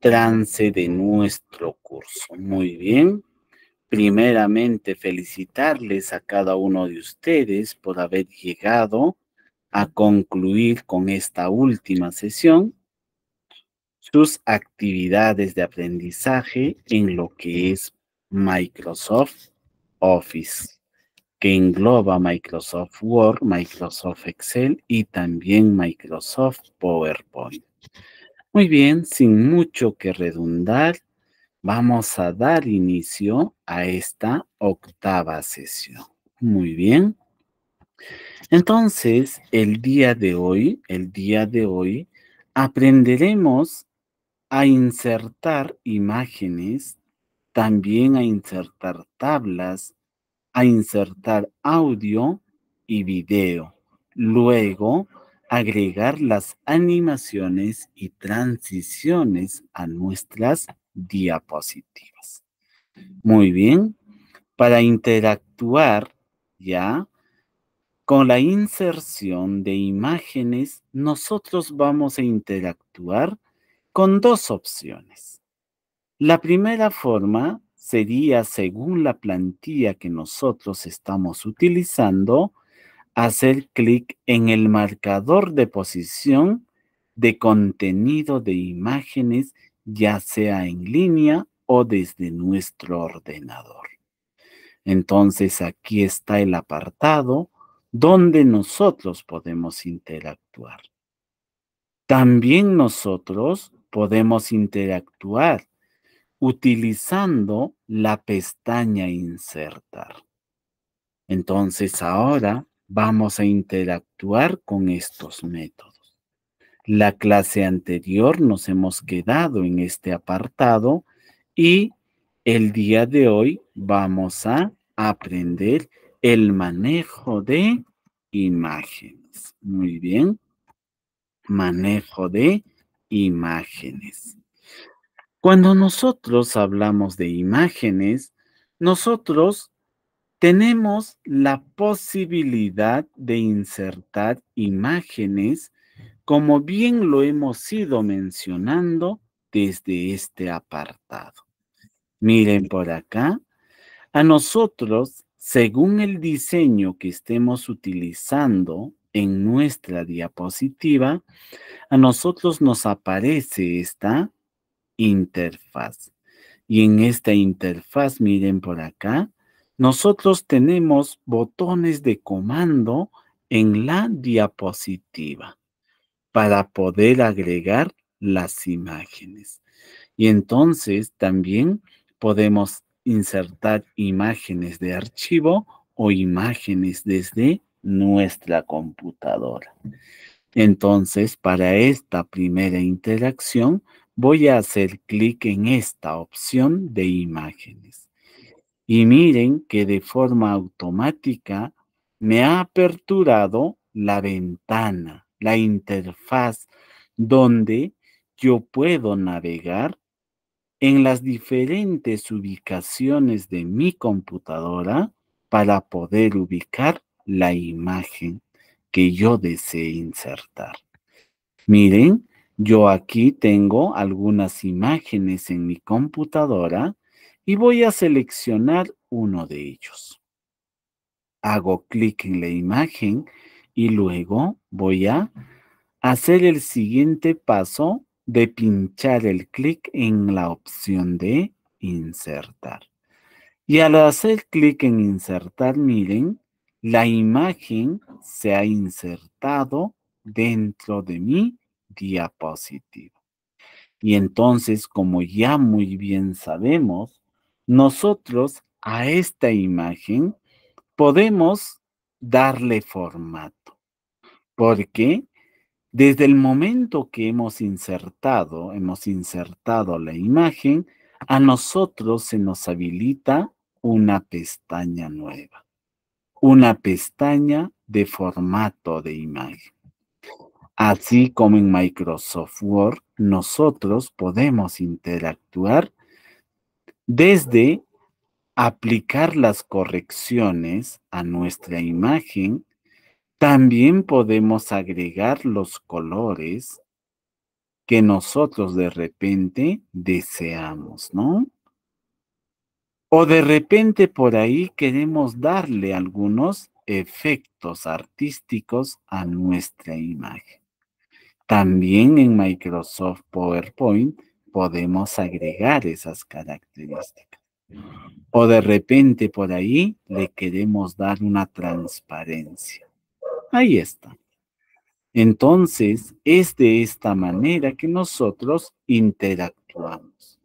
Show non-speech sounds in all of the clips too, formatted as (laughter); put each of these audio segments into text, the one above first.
trance de nuestro curso. Muy bien. Primeramente, felicitarles a cada uno de ustedes por haber llegado a concluir con esta última sesión sus actividades de aprendizaje en lo que es Microsoft Office, que engloba Microsoft Word, Microsoft Excel y también Microsoft PowerPoint. Muy bien, sin mucho que redundar, vamos a dar inicio a esta octava sesión. Muy bien. Entonces, el día de hoy, el día de hoy, aprenderemos a insertar imágenes, también a insertar tablas, a insertar audio y video. Luego, agregar las animaciones y transiciones a nuestras diapositivas. Muy bien, para interactuar ya con la inserción de imágenes, nosotros vamos a interactuar con dos opciones. La primera forma sería, según la plantilla que nosotros estamos utilizando, hacer clic en el marcador de posición de contenido de imágenes, ya sea en línea o desde nuestro ordenador. Entonces aquí está el apartado donde nosotros podemos interactuar. También nosotros podemos interactuar utilizando la pestaña insertar. Entonces ahora vamos a interactuar con estos métodos. La clase anterior nos hemos quedado en este apartado y el día de hoy vamos a aprender el manejo de imágenes. Muy bien. Manejo de imágenes. Cuando nosotros hablamos de imágenes, nosotros tenemos la posibilidad de insertar imágenes, como bien lo hemos ido mencionando desde este apartado. Miren por acá, a nosotros, según el diseño que estemos utilizando en nuestra diapositiva, a nosotros nos aparece esta interfaz. Y en esta interfaz, miren por acá, nosotros tenemos botones de comando en la diapositiva para poder agregar las imágenes. Y entonces también podemos insertar imágenes de archivo o imágenes desde nuestra computadora. Entonces, para esta primera interacción, voy a hacer clic en esta opción de imágenes. Y miren que de forma automática me ha aperturado la ventana, la interfaz, donde yo puedo navegar en las diferentes ubicaciones de mi computadora para poder ubicar la imagen que yo desee insertar. Miren, yo aquí tengo algunas imágenes en mi computadora y voy a seleccionar uno de ellos. Hago clic en la imagen y luego voy a hacer el siguiente paso de pinchar el clic en la opción de insertar. Y al hacer clic en insertar, miren, la imagen se ha insertado dentro de mi diapositiva. Y entonces, como ya muy bien sabemos, nosotros a esta imagen podemos darle formato, porque desde el momento que hemos insertado, hemos insertado la imagen, a nosotros se nos habilita una pestaña nueva, una pestaña de formato de imagen. Así como en Microsoft Word, nosotros podemos interactuar desde aplicar las correcciones a nuestra imagen, también podemos agregar los colores que nosotros de repente deseamos, ¿no? O de repente por ahí queremos darle algunos efectos artísticos a nuestra imagen. También en Microsoft PowerPoint podemos agregar esas características. O de repente por ahí le queremos dar una transparencia. Ahí está. Entonces, es de esta manera que nosotros interactuamos.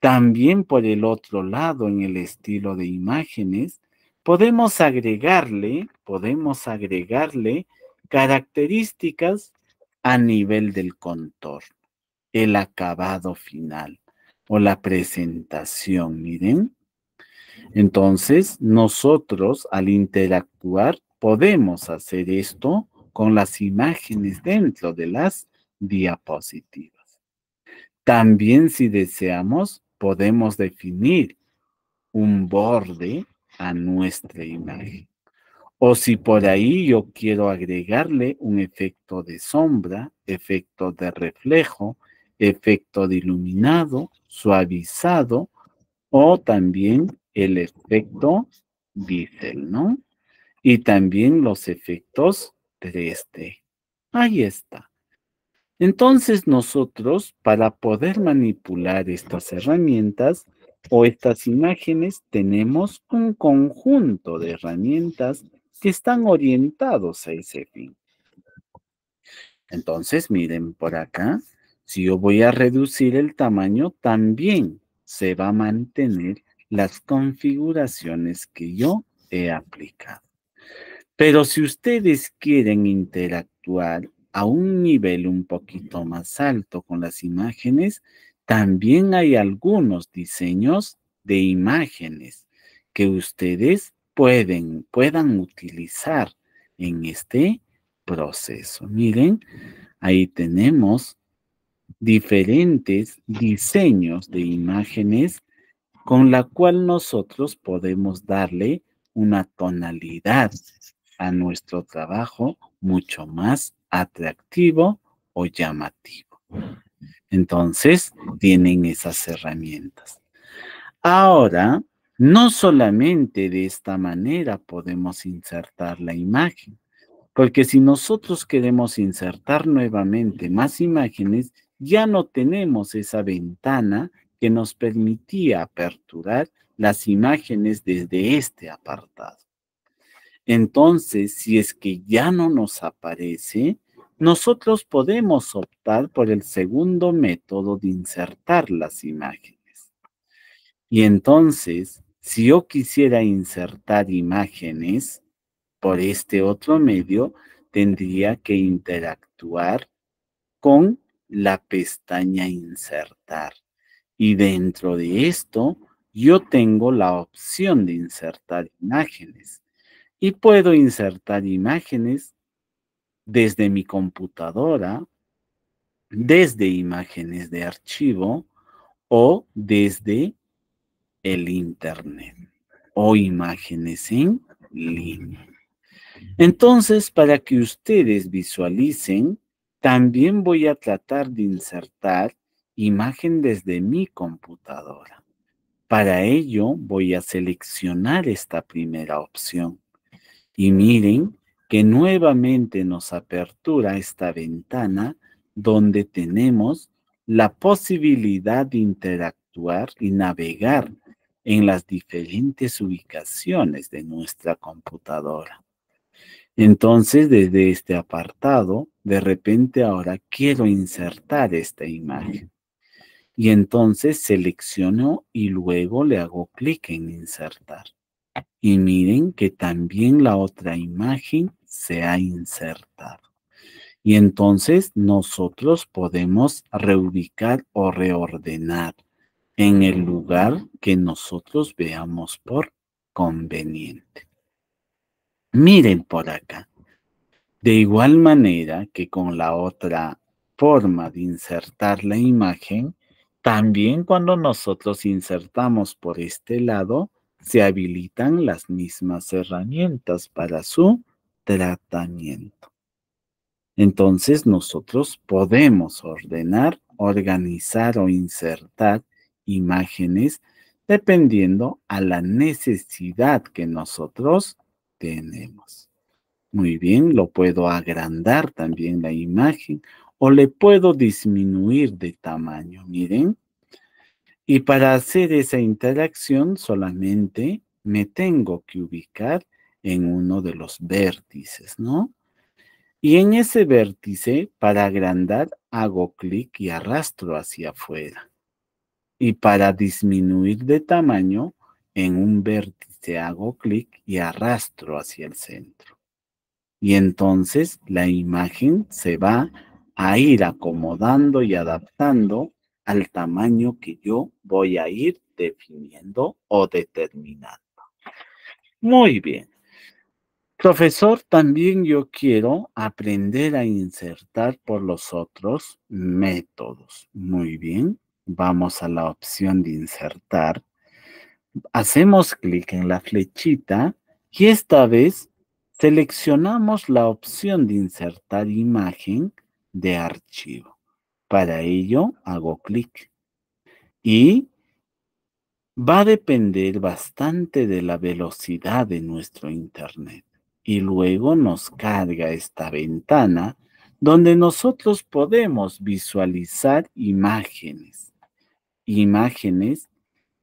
También por el otro lado, en el estilo de imágenes, podemos agregarle, podemos agregarle características a nivel del contorno el acabado final o la presentación, miren. Entonces, nosotros al interactuar podemos hacer esto con las imágenes dentro de las diapositivas. También si deseamos, podemos definir un borde a nuestra imagen. O si por ahí yo quiero agregarle un efecto de sombra, efecto de reflejo, efecto de iluminado, suavizado o también el efecto diesel, ¿no? Y también los efectos de d este. Ahí está. Entonces nosotros, para poder manipular estas herramientas o estas imágenes, tenemos un conjunto de herramientas que están orientados a ese fin. Entonces, miren por acá, si yo voy a reducir el tamaño, también se va a mantener las configuraciones que yo he aplicado. Pero si ustedes quieren interactuar a un nivel un poquito más alto con las imágenes, también hay algunos diseños de imágenes que ustedes pueden, puedan utilizar en este proceso. Miren, ahí tenemos diferentes diseños de imágenes con la cual nosotros podemos darle una tonalidad a nuestro trabajo mucho más atractivo o llamativo. Entonces, tienen esas herramientas. Ahora, no solamente de esta manera podemos insertar la imagen, porque si nosotros queremos insertar nuevamente más imágenes, ya no tenemos esa ventana que nos permitía aperturar las imágenes desde este apartado. Entonces, si es que ya no nos aparece, nosotros podemos optar por el segundo método de insertar las imágenes. Y entonces, si yo quisiera insertar imágenes por este otro medio, tendría que interactuar con la pestaña insertar. Y dentro de esto, yo tengo la opción de insertar imágenes. Y puedo insertar imágenes desde mi computadora, desde imágenes de archivo o desde el Internet o imágenes en línea. Entonces, para que ustedes visualicen también voy a tratar de insertar imagen desde mi computadora. Para ello voy a seleccionar esta primera opción. Y miren que nuevamente nos apertura esta ventana donde tenemos la posibilidad de interactuar y navegar en las diferentes ubicaciones de nuestra computadora. Entonces, desde este apartado, de repente ahora quiero insertar esta imagen. Y entonces selecciono y luego le hago clic en insertar. Y miren que también la otra imagen se ha insertado. Y entonces nosotros podemos reubicar o reordenar en el lugar que nosotros veamos por conveniente. Miren por acá. De igual manera que con la otra forma de insertar la imagen, también cuando nosotros insertamos por este lado, se habilitan las mismas herramientas para su tratamiento. Entonces nosotros podemos ordenar, organizar o insertar imágenes dependiendo a la necesidad que nosotros tenemos. Muy bien, lo puedo agrandar también la imagen o le puedo disminuir de tamaño, miren. Y para hacer esa interacción solamente me tengo que ubicar en uno de los vértices, ¿no? Y en ese vértice, para agrandar, hago clic y arrastro hacia afuera. Y para disminuir de tamaño, en un vértice este, hago clic y arrastro hacia el centro. Y entonces la imagen se va a ir acomodando y adaptando al tamaño que yo voy a ir definiendo o determinando. Muy bien. Profesor, también yo quiero aprender a insertar por los otros métodos. Muy bien. Vamos a la opción de insertar hacemos clic en la flechita y esta vez seleccionamos la opción de insertar imagen de archivo. Para ello hago clic y va a depender bastante de la velocidad de nuestro internet. Y luego nos carga esta ventana donde nosotros podemos visualizar imágenes. Imágenes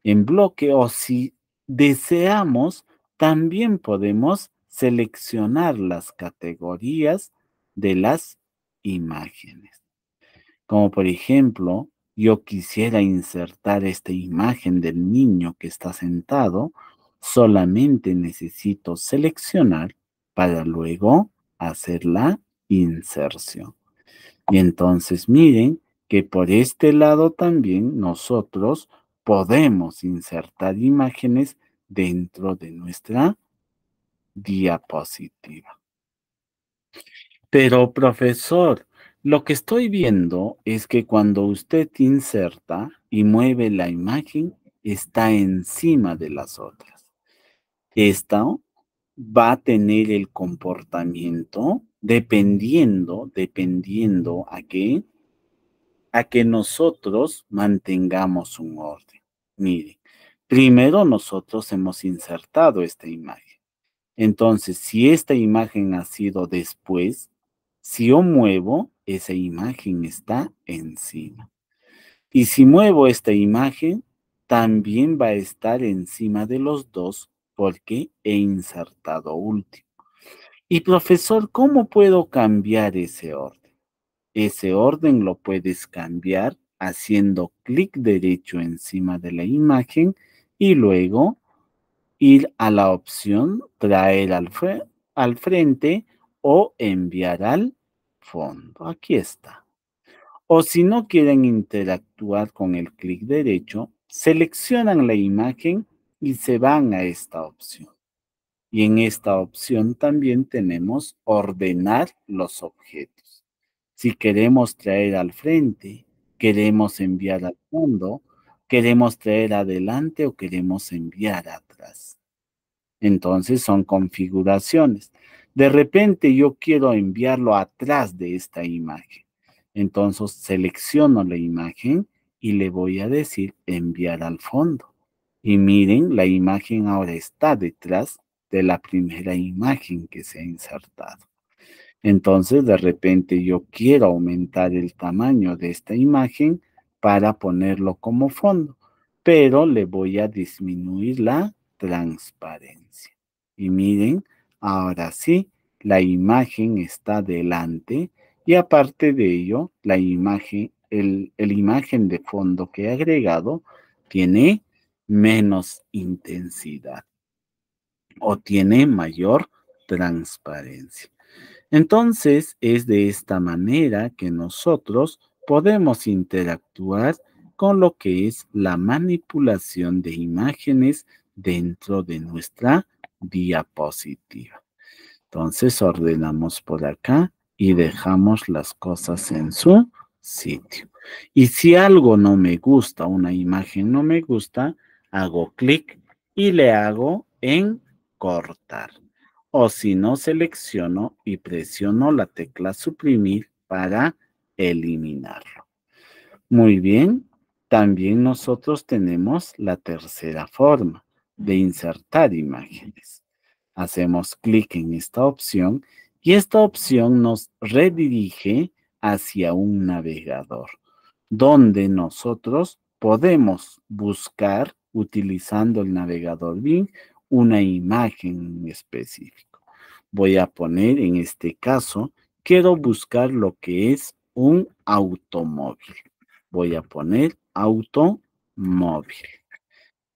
en bloque o si deseamos, también podemos seleccionar las categorías de las imágenes. Como por ejemplo, yo quisiera insertar esta imagen del niño que está sentado, solamente necesito seleccionar para luego hacer la inserción. Y entonces miren que por este lado también nosotros podemos insertar imágenes dentro de nuestra diapositiva. Pero profesor, lo que estoy viendo es que cuando usted inserta y mueve la imagen, está encima de las otras. Esta va a tener el comportamiento dependiendo, dependiendo a qué, a que nosotros mantengamos un orden. Miren, primero nosotros hemos insertado esta imagen. Entonces, si esta imagen ha sido después, si yo muevo, esa imagen está encima. Y si muevo esta imagen, también va a estar encima de los dos porque he insertado último. Y profesor, ¿cómo puedo cambiar ese orden? Ese orden lo puedes cambiar haciendo clic derecho encima de la imagen y luego ir a la opción traer al, frente o enviar al fondo. Aquí está. O si no quieren interactuar con el clic derecho, seleccionan la imagen y se van a esta opción. Y en esta opción también tenemos ordenar los objetos. Si queremos traer al frente ¿Queremos enviar al fondo? ¿Queremos traer adelante o queremos enviar atrás? Entonces son configuraciones. De repente yo quiero enviarlo atrás de esta imagen. Entonces selecciono la imagen y le voy a decir enviar al fondo. Y miren, la imagen ahora está detrás de la primera imagen que se ha insertado. Entonces, de repente yo quiero aumentar el tamaño de esta imagen para ponerlo como fondo, pero le voy a disminuir la transparencia. Y miren, ahora sí, la imagen está delante y aparte de ello, la imagen, el, imagen de fondo que he agregado tiene menos intensidad o tiene mayor transparencia. Entonces es de esta manera que nosotros podemos interactuar con lo que es la manipulación de imágenes dentro de nuestra diapositiva. Entonces ordenamos por acá y dejamos las cosas en su sitio. Y si algo no me gusta, una imagen no me gusta, hago clic y le hago en cortar o si no selecciono y presiono la tecla suprimir para eliminarlo. Muy bien, también nosotros tenemos la tercera forma de insertar imágenes. Hacemos clic en esta opción y esta opción nos redirige hacia un navegador donde nosotros podemos buscar utilizando el navegador Bing una imagen específica. Voy a poner en este caso, quiero buscar lo que es un automóvil. Voy a poner automóvil.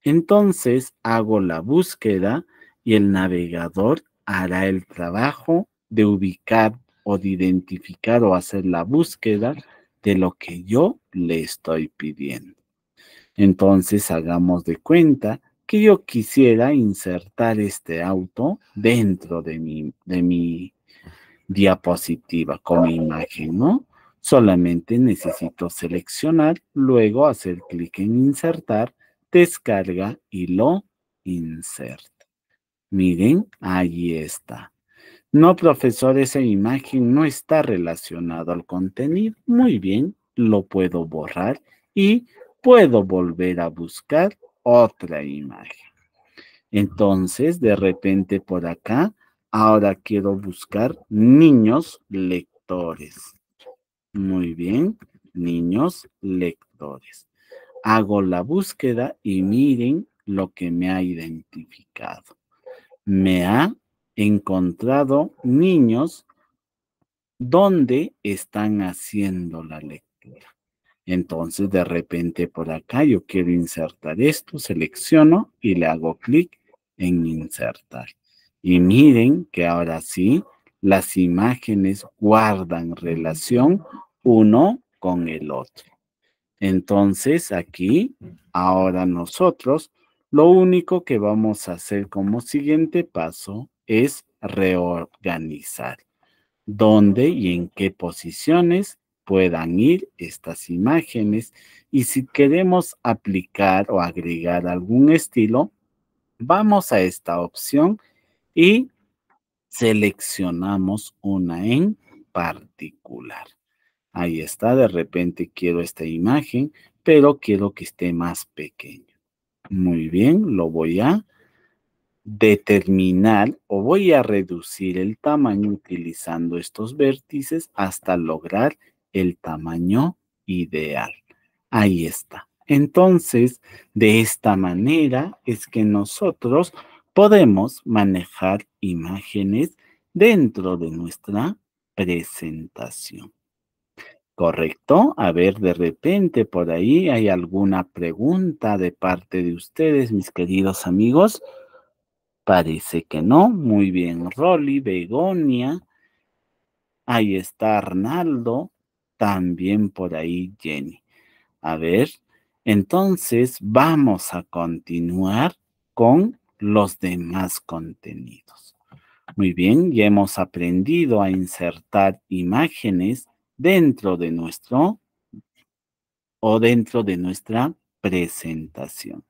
Entonces hago la búsqueda y el navegador hará el trabajo de ubicar o de identificar o hacer la búsqueda de lo que yo le estoy pidiendo. Entonces hagamos de cuenta que yo quisiera insertar este auto dentro de mi, de mi diapositiva con mi imagen, ¿no? Solamente necesito seleccionar, luego hacer clic en insertar, descarga y lo inserta. Miren, ahí está. No, profesor, esa imagen no está relacionada al contenido. Muy bien, lo puedo borrar y puedo volver a buscar otra imagen. Entonces, de repente por acá, ahora quiero buscar niños lectores. Muy bien, niños lectores. Hago la búsqueda y miren lo que me ha identificado. Me ha encontrado niños donde están haciendo la lectura. Entonces, de repente por acá yo quiero insertar esto, selecciono y le hago clic en insertar. Y miren que ahora sí, las imágenes guardan relación uno con el otro. Entonces aquí, ahora nosotros, lo único que vamos a hacer como siguiente paso es reorganizar dónde y en qué posiciones puedan ir estas imágenes y si queremos aplicar o agregar algún estilo, vamos a esta opción y seleccionamos una en particular. Ahí está, de repente quiero esta imagen, pero quiero que esté más pequeño. Muy bien, lo voy a determinar o voy a reducir el tamaño utilizando estos vértices hasta lograr el tamaño ideal. Ahí está. Entonces, de esta manera es que nosotros podemos manejar imágenes dentro de nuestra presentación. ¿Correcto? A ver, de repente por ahí hay alguna pregunta de parte de ustedes, mis queridos amigos. Parece que no. Muy bien, Rolly, Begonia. Ahí está Arnaldo también por ahí Jenny. A ver, entonces vamos a continuar con los demás contenidos. Muy bien, ya hemos aprendido a insertar imágenes dentro de nuestro o dentro de nuestra presentación.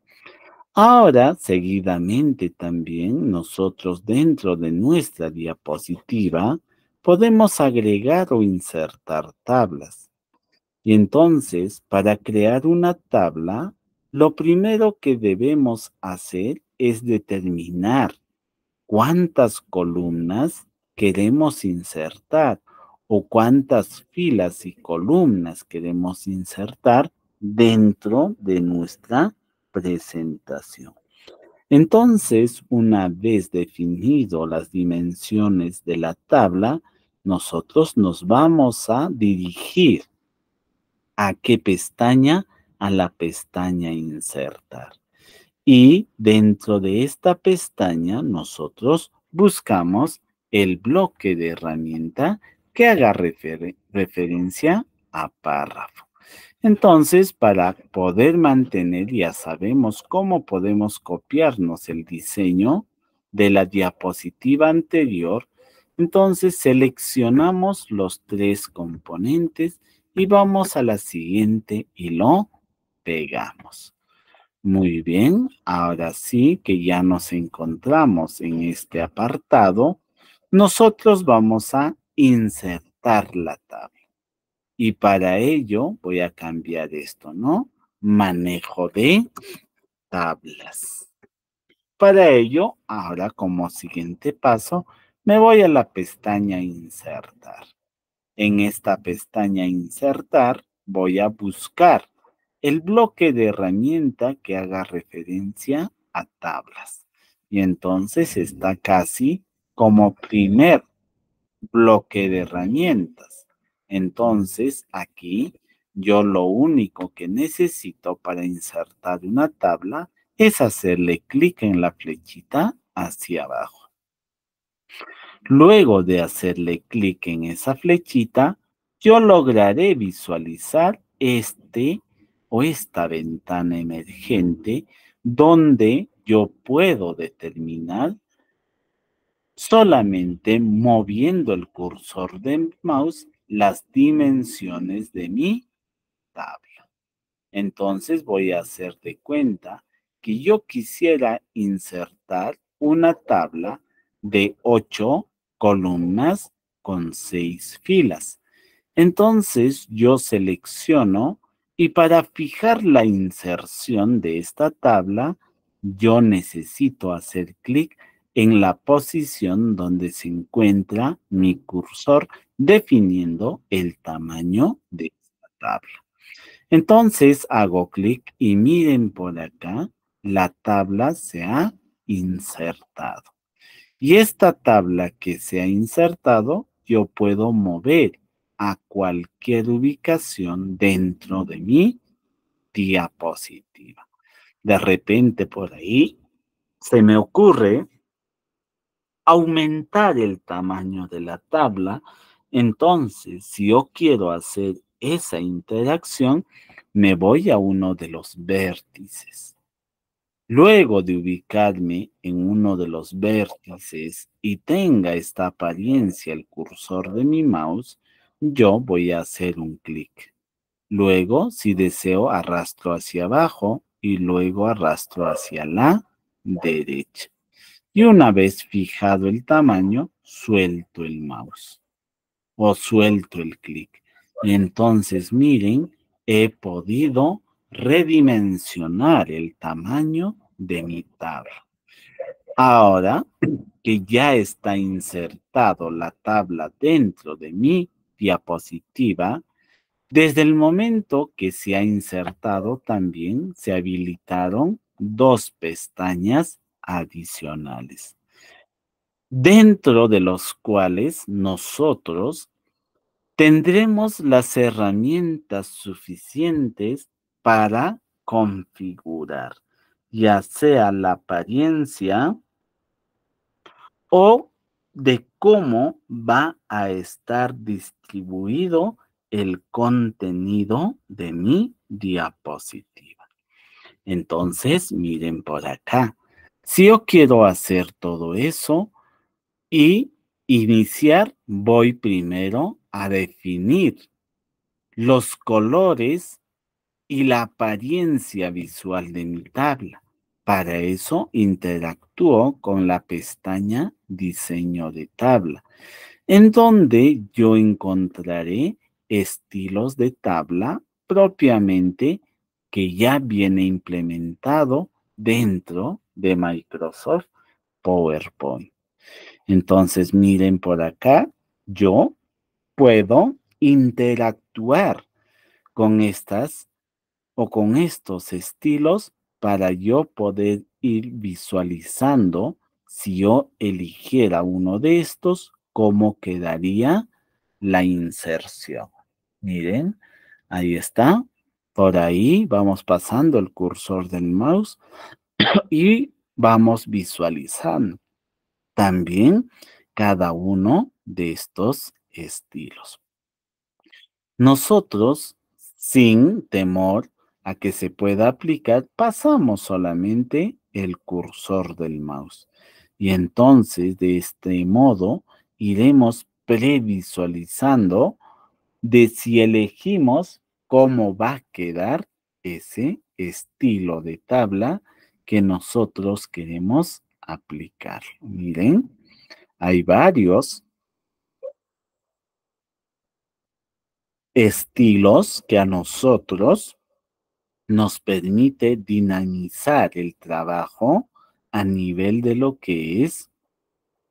Ahora, seguidamente también, nosotros dentro de nuestra diapositiva podemos agregar o insertar tablas. Y entonces, para crear una tabla, lo primero que debemos hacer es determinar cuántas columnas queremos insertar o cuántas filas y columnas queremos insertar dentro de nuestra presentación. Entonces, una vez definido las dimensiones de la tabla, nosotros nos vamos a dirigir a qué pestaña, a la pestaña insertar. Y dentro de esta pestaña nosotros buscamos el bloque de herramienta que haga referencia a párrafo. Entonces, para poder mantener, ya sabemos cómo podemos copiarnos el diseño de la diapositiva anterior entonces seleccionamos los tres componentes y vamos a la siguiente y lo pegamos. Muy bien, ahora sí que ya nos encontramos en este apartado, nosotros vamos a insertar la tabla. Y para ello voy a cambiar esto, ¿no? Manejo de tablas. Para ello, ahora como siguiente paso, me voy a la pestaña insertar. En esta pestaña insertar voy a buscar el bloque de herramienta que haga referencia a tablas. Y entonces está casi como primer bloque de herramientas. Entonces aquí yo lo único que necesito para insertar una tabla es hacerle clic en la flechita hacia abajo. Luego de hacerle clic en esa flechita, yo lograré visualizar este o esta ventana emergente donde yo puedo determinar solamente moviendo el cursor de mouse las dimensiones de mi tabla. Entonces voy a hacerte cuenta que yo quisiera insertar una tabla de ocho columnas con seis filas. Entonces yo selecciono y para fijar la inserción de esta tabla, yo necesito hacer clic en la posición donde se encuentra mi cursor definiendo el tamaño de esta tabla. Entonces hago clic y miren por acá, la tabla se ha insertado. Y esta tabla que se ha insertado, yo puedo mover a cualquier ubicación dentro de mi diapositiva. De repente por ahí se me ocurre aumentar el tamaño de la tabla. Entonces, si yo quiero hacer esa interacción, me voy a uno de los vértices. Luego de ubicarme en uno de los vértices y tenga esta apariencia el cursor de mi mouse, yo voy a hacer un clic. Luego, si deseo, arrastro hacia abajo y luego arrastro hacia la derecha. Y una vez fijado el tamaño, suelto el mouse o suelto el clic. Y entonces, miren, he podido redimensionar el tamaño de mi tabla. Ahora que ya está insertado la tabla dentro de mi diapositiva, desde el momento que se ha insertado también se habilitaron dos pestañas adicionales, dentro de los cuales nosotros tendremos las herramientas suficientes para configurar ya sea la apariencia o de cómo va a estar distribuido el contenido de mi diapositiva. Entonces, miren por acá. Si yo quiero hacer todo eso y iniciar, voy primero a definir los colores y la apariencia visual de mi tabla. Para eso interactúo con la pestaña Diseño de tabla, en donde yo encontraré estilos de tabla propiamente que ya viene implementado dentro de Microsoft PowerPoint. Entonces, miren por acá, yo puedo interactuar con estas o con estos estilos para yo poder ir visualizando si yo eligiera uno de estos, cómo quedaría la inserción. Miren, ahí está. Por ahí vamos pasando el cursor del mouse (clears throat) y vamos visualizando también cada uno de estos estilos. Nosotros, sin temor a que se pueda aplicar, pasamos solamente el cursor del mouse. Y entonces, de este modo, iremos previsualizando de si elegimos cómo va a quedar ese estilo de tabla que nosotros queremos aplicar. Miren, hay varios estilos que a nosotros nos permite dinamizar el trabajo a nivel de lo que es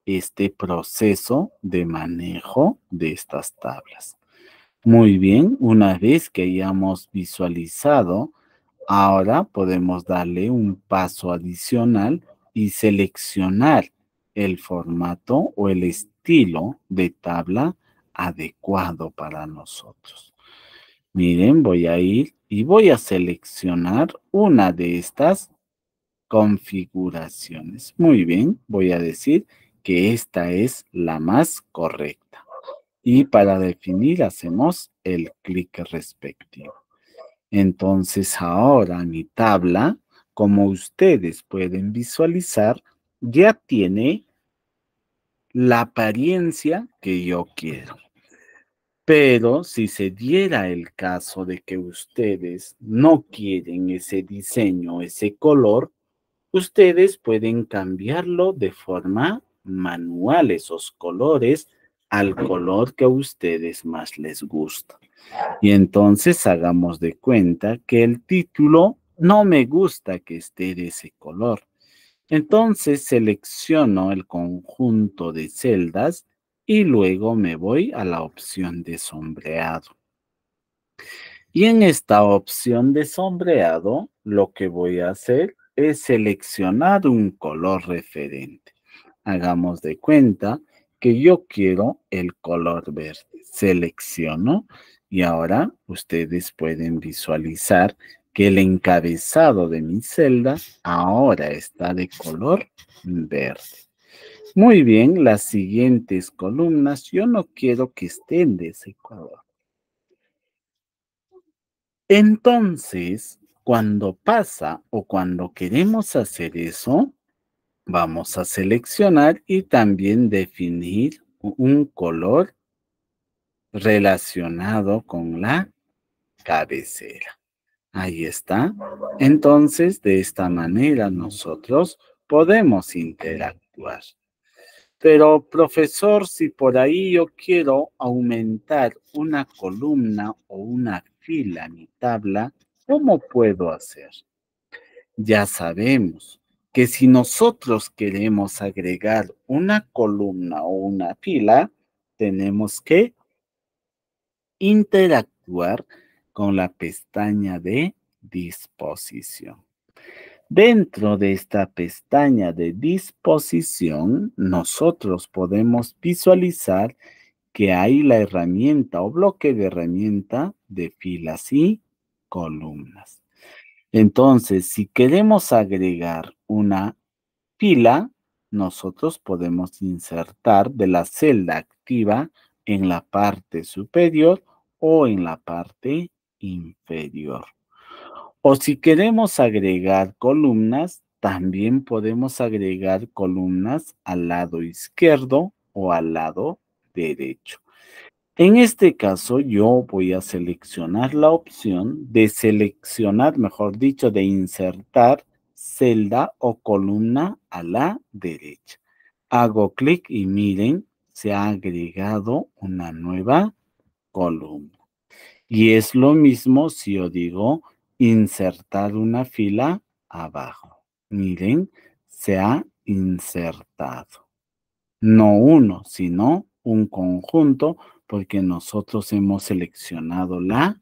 este proceso de manejo de estas tablas. Muy bien, una vez que hayamos visualizado, ahora podemos darle un paso adicional y seleccionar el formato o el estilo de tabla adecuado para nosotros. Miren, voy a ir y voy a seleccionar una de estas configuraciones. Muy bien, voy a decir que esta es la más correcta. Y para definir hacemos el clic respectivo. Entonces ahora mi tabla, como ustedes pueden visualizar, ya tiene la apariencia que yo quiero. Pero si se diera el caso de que ustedes no quieren ese diseño, ese color, ustedes pueden cambiarlo de forma manual, esos colores, al color que a ustedes más les gusta. Y entonces hagamos de cuenta que el título no me gusta que esté de ese color. Entonces selecciono el conjunto de celdas y luego me voy a la opción de sombreado. Y en esta opción de sombreado, lo que voy a hacer es seleccionar un color referente. Hagamos de cuenta que yo quiero el color verde. Selecciono y ahora ustedes pueden visualizar que el encabezado de mi celda ahora está de color verde. Muy bien, las siguientes columnas yo no quiero que estén de ese color. Entonces, cuando pasa o cuando queremos hacer eso, vamos a seleccionar y también definir un color relacionado con la cabecera. Ahí está. Entonces, de esta manera nosotros podemos interactuar. Pero profesor, si por ahí yo quiero aumentar una columna o una fila en mi tabla, ¿cómo puedo hacer? Ya sabemos que si nosotros queremos agregar una columna o una fila, tenemos que interactuar con la pestaña de disposición. Dentro de esta pestaña de disposición, nosotros podemos visualizar que hay la herramienta o bloque de herramienta de filas y columnas. Entonces, si queremos agregar una fila, nosotros podemos insertar de la celda activa en la parte superior o en la parte inferior. O si queremos agregar columnas, también podemos agregar columnas al lado izquierdo o al lado derecho. En este caso, yo voy a seleccionar la opción de seleccionar, mejor dicho, de insertar celda o columna a la derecha. Hago clic y miren, se ha agregado una nueva columna. Y es lo mismo si yo digo insertar una fila abajo. Miren, se ha insertado. No uno, sino un conjunto, porque nosotros hemos seleccionado la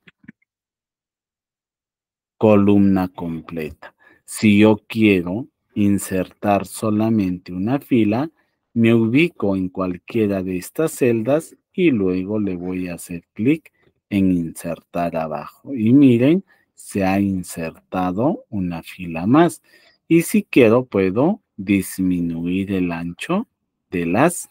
columna completa. Si yo quiero insertar solamente una fila, me ubico en cualquiera de estas celdas y luego le voy a hacer clic en insertar abajo. Y miren, se ha insertado una fila más. Y si quiero, puedo disminuir el ancho de las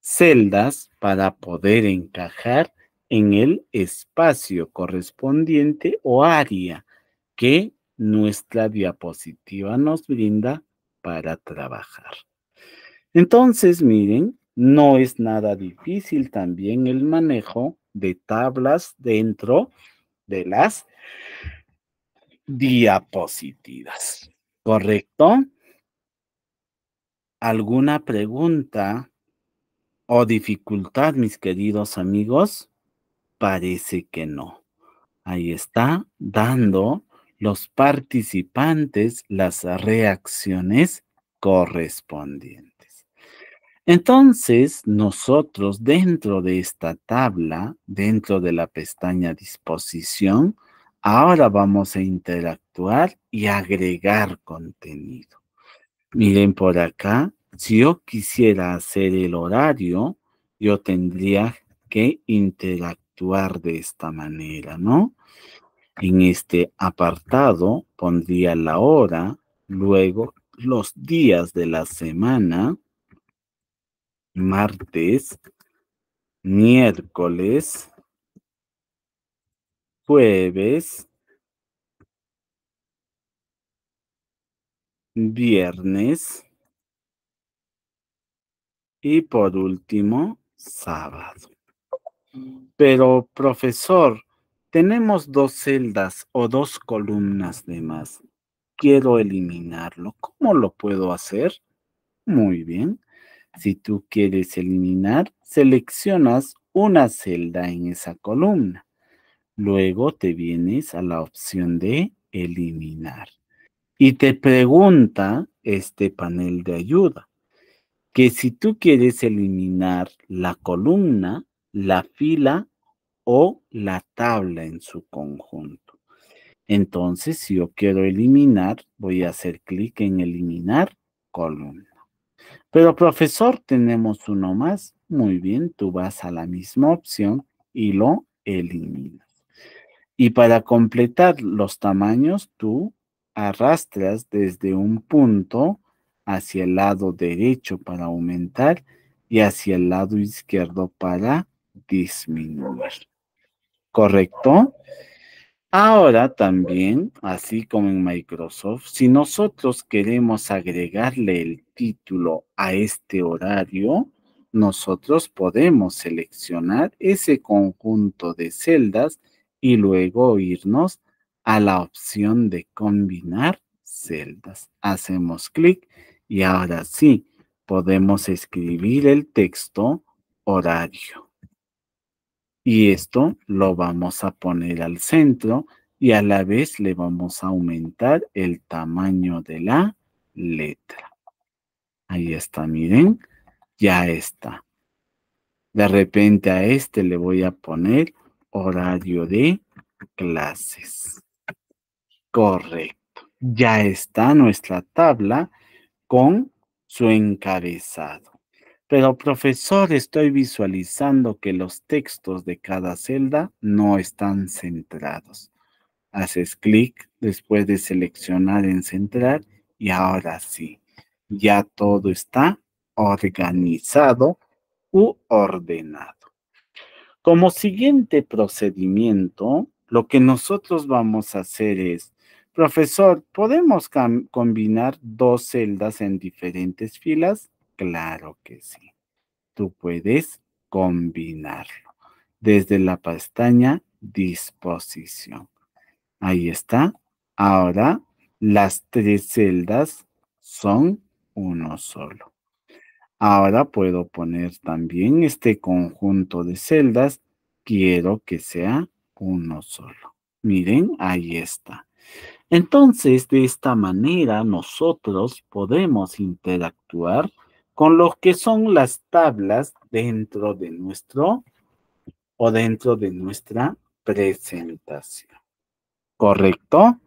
celdas para poder encajar en el espacio correspondiente o área que nuestra diapositiva nos brinda para trabajar. Entonces, miren, no es nada difícil también el manejo de tablas dentro de las diapositivas. ¿Correcto? ¿Alguna pregunta o dificultad, mis queridos amigos? Parece que no. Ahí está dando los participantes las reacciones correspondientes. Entonces, nosotros dentro de esta tabla, dentro de la pestaña disposición, Ahora vamos a interactuar y agregar contenido. Miren por acá, si yo quisiera hacer el horario, yo tendría que interactuar de esta manera, ¿no? En este apartado pondría la hora, luego los días de la semana, martes, miércoles, jueves, viernes y por último, sábado. Mm. Pero, profesor, tenemos dos celdas o dos columnas de más. Quiero eliminarlo. ¿Cómo lo puedo hacer? Muy bien. Si tú quieres eliminar, seleccionas una celda en esa columna. Luego te vienes a la opción de eliminar y te pregunta este panel de ayuda que si tú quieres eliminar la columna, la fila o la tabla en su conjunto. Entonces, si yo quiero eliminar, voy a hacer clic en eliminar columna. Pero profesor, tenemos uno más. Muy bien, tú vas a la misma opción y lo eliminas. Y para completar los tamaños, tú arrastras desde un punto hacia el lado derecho para aumentar y hacia el lado izquierdo para disminuir. ¿Correcto? Ahora también, así como en Microsoft, si nosotros queremos agregarle el título a este horario, nosotros podemos seleccionar ese conjunto de celdas y luego irnos a la opción de combinar celdas. Hacemos clic y ahora sí podemos escribir el texto horario. Y esto lo vamos a poner al centro y a la vez le vamos a aumentar el tamaño de la letra. Ahí está, miren, ya está. De repente a este le voy a poner horario de clases. Correcto. Ya está nuestra tabla con su encabezado. Pero profesor, estoy visualizando que los textos de cada celda no están centrados. Haces clic después de seleccionar en centrar y ahora sí, ya todo está organizado u ordenado. Como siguiente procedimiento, lo que nosotros vamos a hacer es, profesor, ¿podemos combinar dos celdas en diferentes filas? Claro que sí. Tú puedes combinarlo desde la pestaña disposición. Ahí está. Ahora las tres celdas son uno solo. Ahora puedo poner también este conjunto de celdas. Quiero que sea uno solo. Miren, ahí está. Entonces, de esta manera nosotros podemos interactuar con lo que son las tablas dentro de nuestro o dentro de nuestra presentación. ¿Correcto?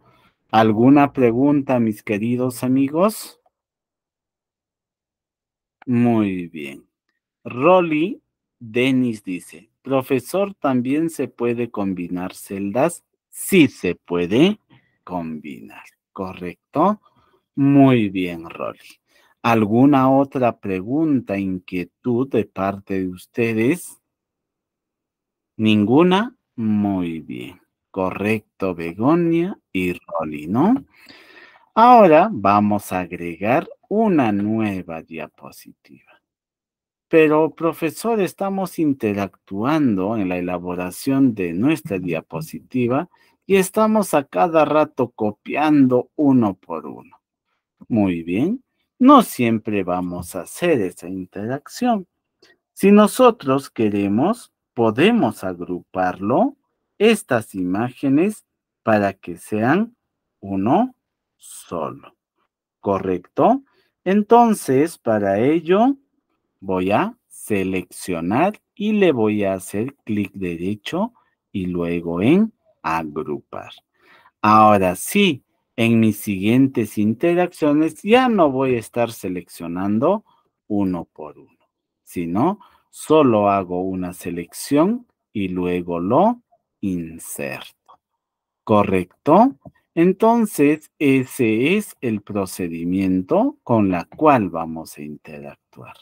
¿Alguna pregunta, mis queridos amigos? Muy bien. Rolly Dennis dice, profesor, también se puede combinar celdas. Sí se puede combinar, ¿correcto? Muy bien, Rolly. ¿Alguna otra pregunta, inquietud de parte de ustedes? ¿Ninguna? Muy bien. Correcto, Begonia y Rolly, ¿no? Ahora vamos a agregar una nueva diapositiva. Pero, profesor, estamos interactuando en la elaboración de nuestra diapositiva y estamos a cada rato copiando uno por uno. Muy bien, no siempre vamos a hacer esa interacción. Si nosotros queremos, podemos agruparlo, estas imágenes, para que sean uno solo. ¿Correcto? Entonces, para ello, voy a seleccionar y le voy a hacer clic derecho y luego en agrupar. Ahora sí, en mis siguientes interacciones ya no voy a estar seleccionando uno por uno, sino solo hago una selección y luego lo inserto. ¿Correcto? Entonces, ese es el procedimiento con la cual vamos a interactuar.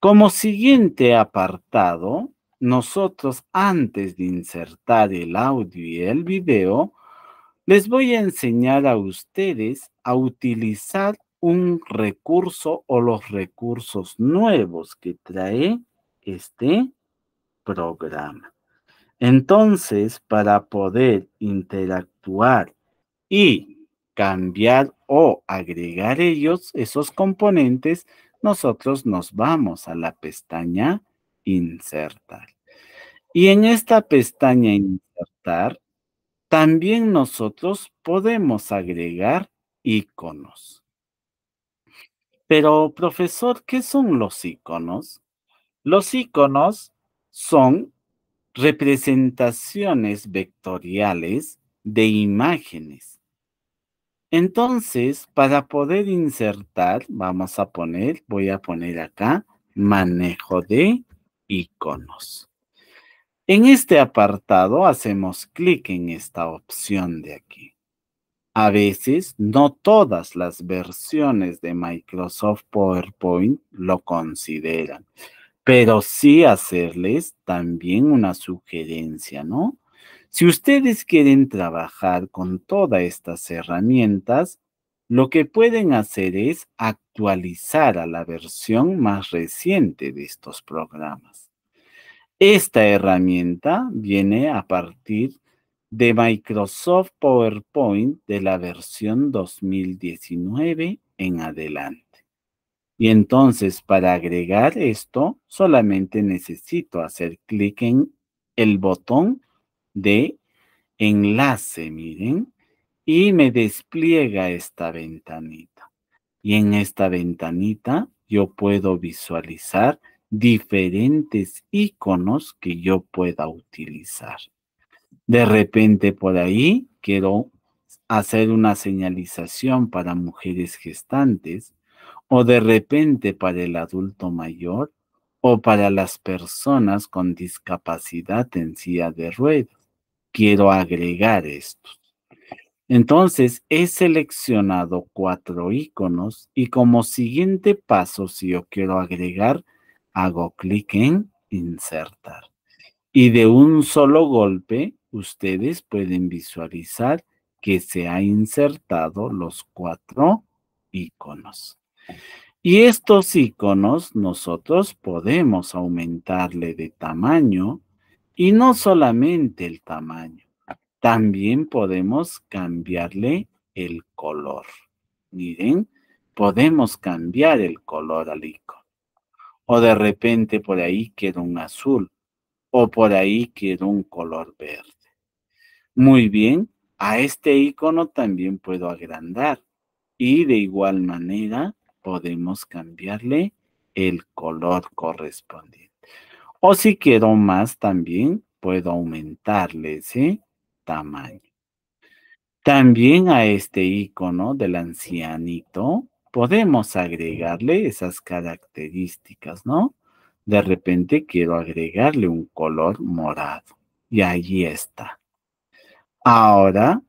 Como siguiente apartado, nosotros antes de insertar el audio y el video, les voy a enseñar a ustedes a utilizar un recurso o los recursos nuevos que trae este programa. Entonces, para poder interactuar y cambiar o agregar ellos, esos componentes, nosotros nos vamos a la pestaña insertar. Y en esta pestaña insertar, también nosotros podemos agregar iconos. Pero, profesor, ¿qué son los iconos? Los iconos son representaciones vectoriales de imágenes entonces, para poder insertar, vamos a poner, voy a poner acá, manejo de iconos. En este apartado hacemos clic en esta opción de aquí. A veces, no todas las versiones de Microsoft PowerPoint lo consideran, pero sí hacerles también una sugerencia, ¿no? Si ustedes quieren trabajar con todas estas herramientas, lo que pueden hacer es actualizar a la versión más reciente de estos programas. Esta herramienta viene a partir de Microsoft PowerPoint de la versión 2019 en adelante. Y entonces para agregar esto, solamente necesito hacer clic en el botón de enlace, miren, y me despliega esta ventanita. Y en esta ventanita yo puedo visualizar diferentes iconos que yo pueda utilizar. De repente por ahí quiero hacer una señalización para mujeres gestantes o de repente para el adulto mayor o para las personas con discapacidad en silla de ruedas quiero agregar esto. Entonces he seleccionado cuatro iconos y como siguiente paso, si yo quiero agregar, hago clic en insertar. Y de un solo golpe, ustedes pueden visualizar que se ha insertado los cuatro iconos. Y estos iconos nosotros podemos aumentarle de tamaño y no solamente el tamaño, también podemos cambiarle el color. Miren, podemos cambiar el color al icono. O de repente por ahí quiero un azul o por ahí quiero un color verde. Muy bien, a este icono también puedo agrandar y de igual manera podemos cambiarle el color correspondiente. O si quiero más también, puedo aumentarle ese tamaño. También a este icono del ancianito podemos agregarle esas características, ¿no? De repente quiero agregarle un color morado y ahí está. Ahora,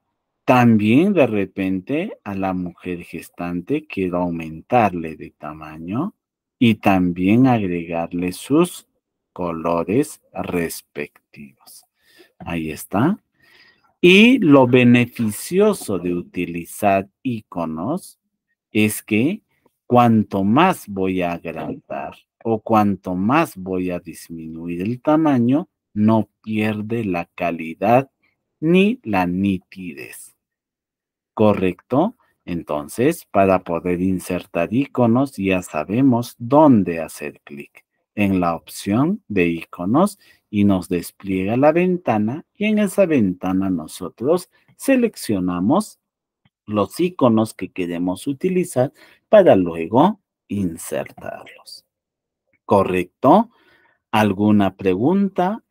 también de repente a la mujer gestante quiero aumentarle de tamaño y también agregarle sus colores respectivos. Ahí está. Y lo beneficioso de utilizar iconos es que cuanto más voy a agrandar o cuanto más voy a disminuir el tamaño, no pierde la calidad ni la nitidez. ¿Correcto? Entonces, para poder insertar iconos, ya sabemos dónde hacer clic en la opción de iconos y nos despliega la ventana y en esa ventana nosotros seleccionamos los iconos que queremos utilizar para luego insertarlos. ¿Correcto? ¿Alguna pregunta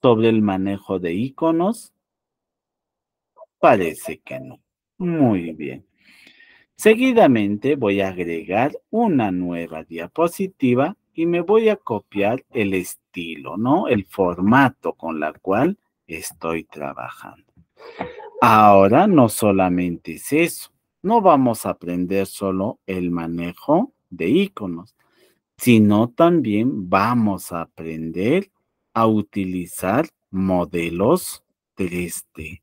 sobre el manejo de iconos? Parece que no. Muy bien. Seguidamente voy a agregar una nueva diapositiva y me voy a copiar el estilo, ¿no? El formato con la cual estoy trabajando. Ahora no solamente es eso, no vamos a aprender solo el manejo de iconos, sino también vamos a aprender a utilizar modelos 3D.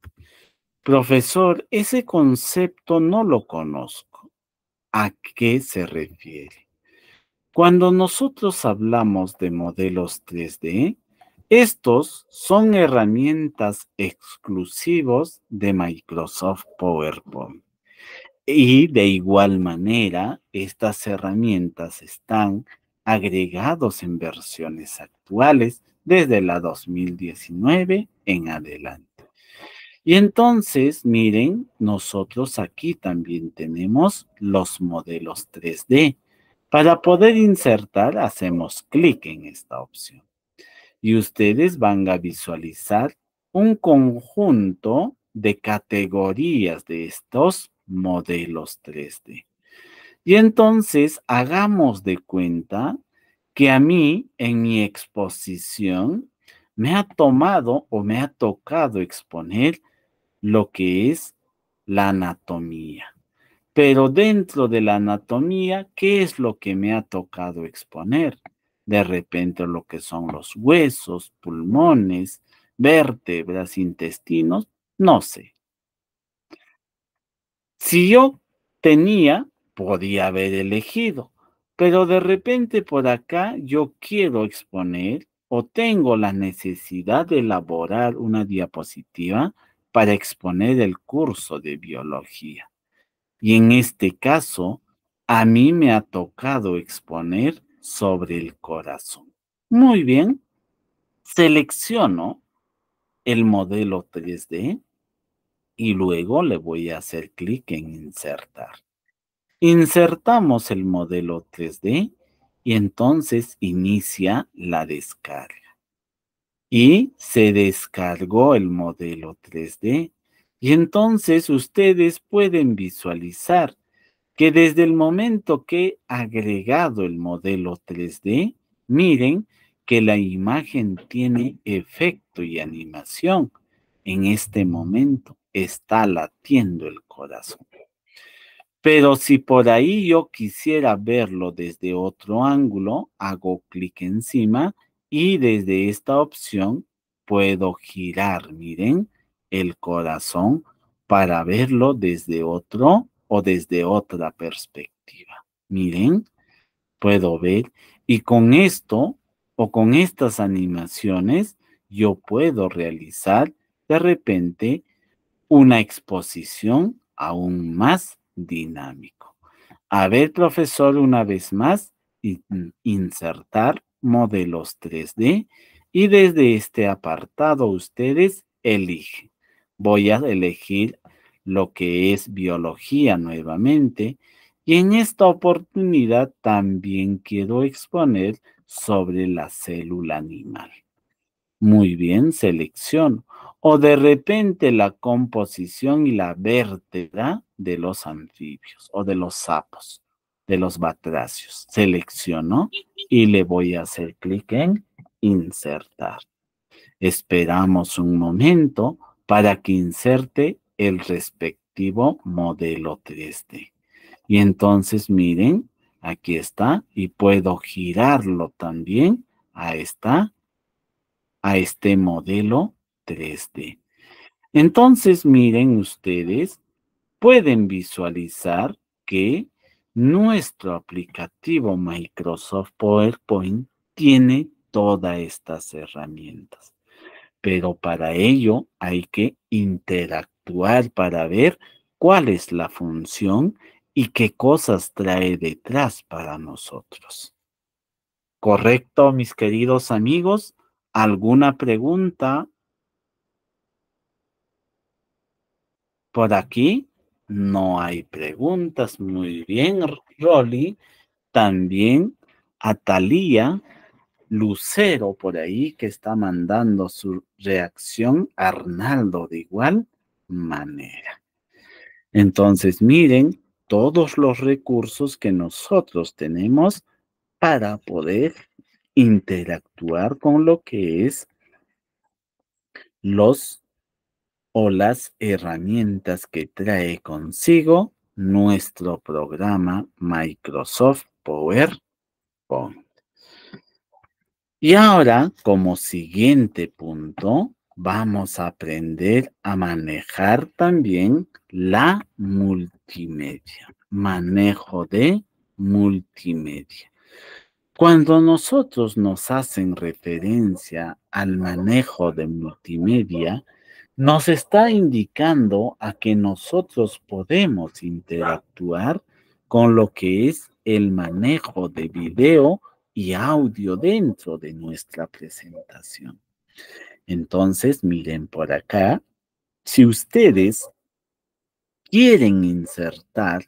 Profesor, ese concepto no lo conozco. ¿A qué se refiere? Cuando nosotros hablamos de modelos 3D, estos son herramientas exclusivos de Microsoft PowerPoint. Y de igual manera, estas herramientas están agregados en versiones actuales desde la 2019 en adelante. Y entonces, miren, nosotros aquí también tenemos los modelos 3D para poder insertar, hacemos clic en esta opción. Y ustedes van a visualizar un conjunto de categorías de estos modelos 3D. Y entonces hagamos de cuenta que a mí en mi exposición me ha tomado o me ha tocado exponer lo que es la anatomía. Pero dentro de la anatomía, ¿qué es lo que me ha tocado exponer? De repente lo que son los huesos, pulmones, vértebras, intestinos, no sé. Si yo tenía, podía haber elegido, pero de repente por acá yo quiero exponer o tengo la necesidad de elaborar una diapositiva para exponer el curso de biología. Y en este caso, a mí me ha tocado exponer sobre el corazón. Muy bien, selecciono el modelo 3D y luego le voy a hacer clic en insertar. Insertamos el modelo 3D y entonces inicia la descarga. Y se descargó el modelo 3D y entonces ustedes pueden visualizar que desde el momento que he agregado el modelo 3D, miren que la imagen tiene efecto y animación. En este momento está latiendo el corazón. Pero si por ahí yo quisiera verlo desde otro ángulo, hago clic encima y desde esta opción puedo girar, miren, el corazón para verlo desde otro o desde otra perspectiva. Miren, puedo ver y con esto o con estas animaciones yo puedo realizar de repente una exposición aún más dinámico. A ver, profesor, una vez más, mm, insertar modelos 3D y desde este apartado ustedes eligen voy a elegir lo que es biología nuevamente y en esta oportunidad también quiero exponer sobre la célula animal. Muy bien, selecciono. O de repente la composición y la vértebra de los anfibios o de los sapos, de los batracios. Selecciono y le voy a hacer clic en insertar. Esperamos un momento para que inserte el respectivo modelo 3D. Y entonces miren, aquí está y puedo girarlo también a esta, a este modelo 3D. Entonces miren ustedes, pueden visualizar que nuestro aplicativo Microsoft PowerPoint tiene todas estas herramientas pero para ello hay que interactuar para ver cuál es la función y qué cosas trae detrás para nosotros. ¿Correcto, mis queridos amigos? ¿Alguna pregunta? Por aquí no hay preguntas. Muy bien, Rolly. También Atalía Lucero por ahí que está mandando su reacción, Arnaldo de igual manera. Entonces, miren todos los recursos que nosotros tenemos para poder interactuar con lo que es los o las herramientas que trae consigo nuestro programa Microsoft PowerPoint. Y ahora, como siguiente punto, vamos a aprender a manejar también la multimedia, manejo de multimedia. Cuando nosotros nos hacen referencia al manejo de multimedia, nos está indicando a que nosotros podemos interactuar con lo que es el manejo de video y audio dentro de nuestra presentación. Entonces, miren por acá, si ustedes quieren insertar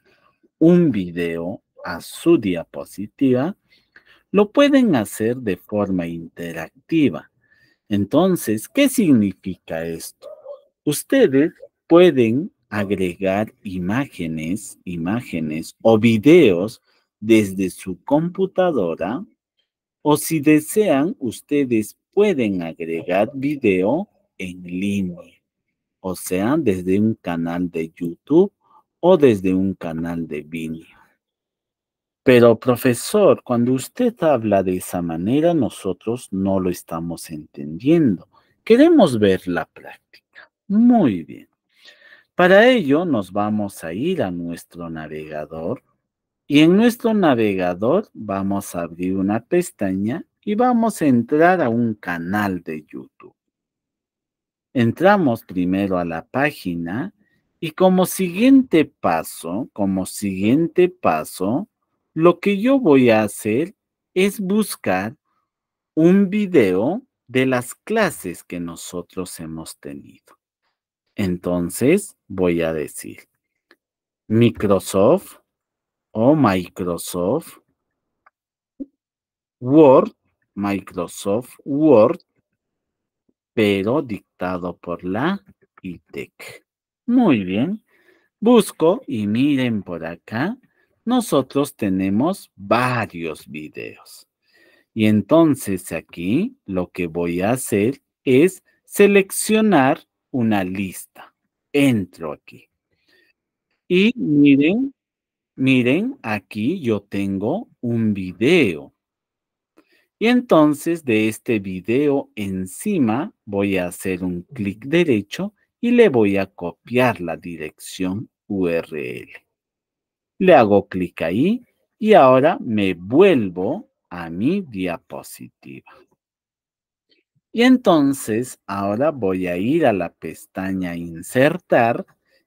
un video a su diapositiva, lo pueden hacer de forma interactiva. Entonces, ¿qué significa esto? Ustedes pueden agregar imágenes, imágenes o videos desde su computadora o si desean, ustedes pueden agregar video en línea, o sea, desde un canal de YouTube o desde un canal de Vimeo. Pero profesor, cuando usted habla de esa manera, nosotros no lo estamos entendiendo. Queremos ver la práctica. Muy bien. Para ello nos vamos a ir a nuestro navegador y en nuestro navegador vamos a abrir una pestaña y vamos a entrar a un canal de YouTube. Entramos primero a la página y como siguiente paso, como siguiente paso, lo que yo voy a hacer es buscar un video de las clases que nosotros hemos tenido. Entonces voy a decir Microsoft o Microsoft Word, Microsoft Word, pero dictado por la ITEC. Muy bien. Busco y miren por acá. Nosotros tenemos varios videos. Y entonces aquí lo que voy a hacer es seleccionar una lista. Entro aquí. Y miren miren, aquí yo tengo un video. Y entonces de este video encima voy a hacer un clic derecho y le voy a copiar la dirección URL. Le hago clic ahí y ahora me vuelvo a mi diapositiva. Y entonces ahora voy a ir a la pestaña insertar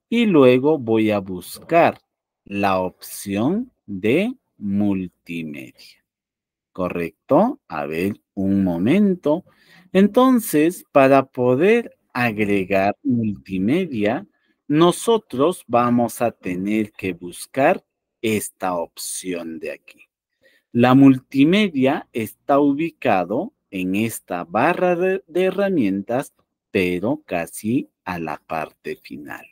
y luego voy a buscar la opción de multimedia. ¿Correcto? A ver, un momento. Entonces, para poder agregar multimedia, nosotros vamos a tener que buscar esta opción de aquí. La multimedia está ubicado en esta barra de, herramientas, pero casi a la parte final.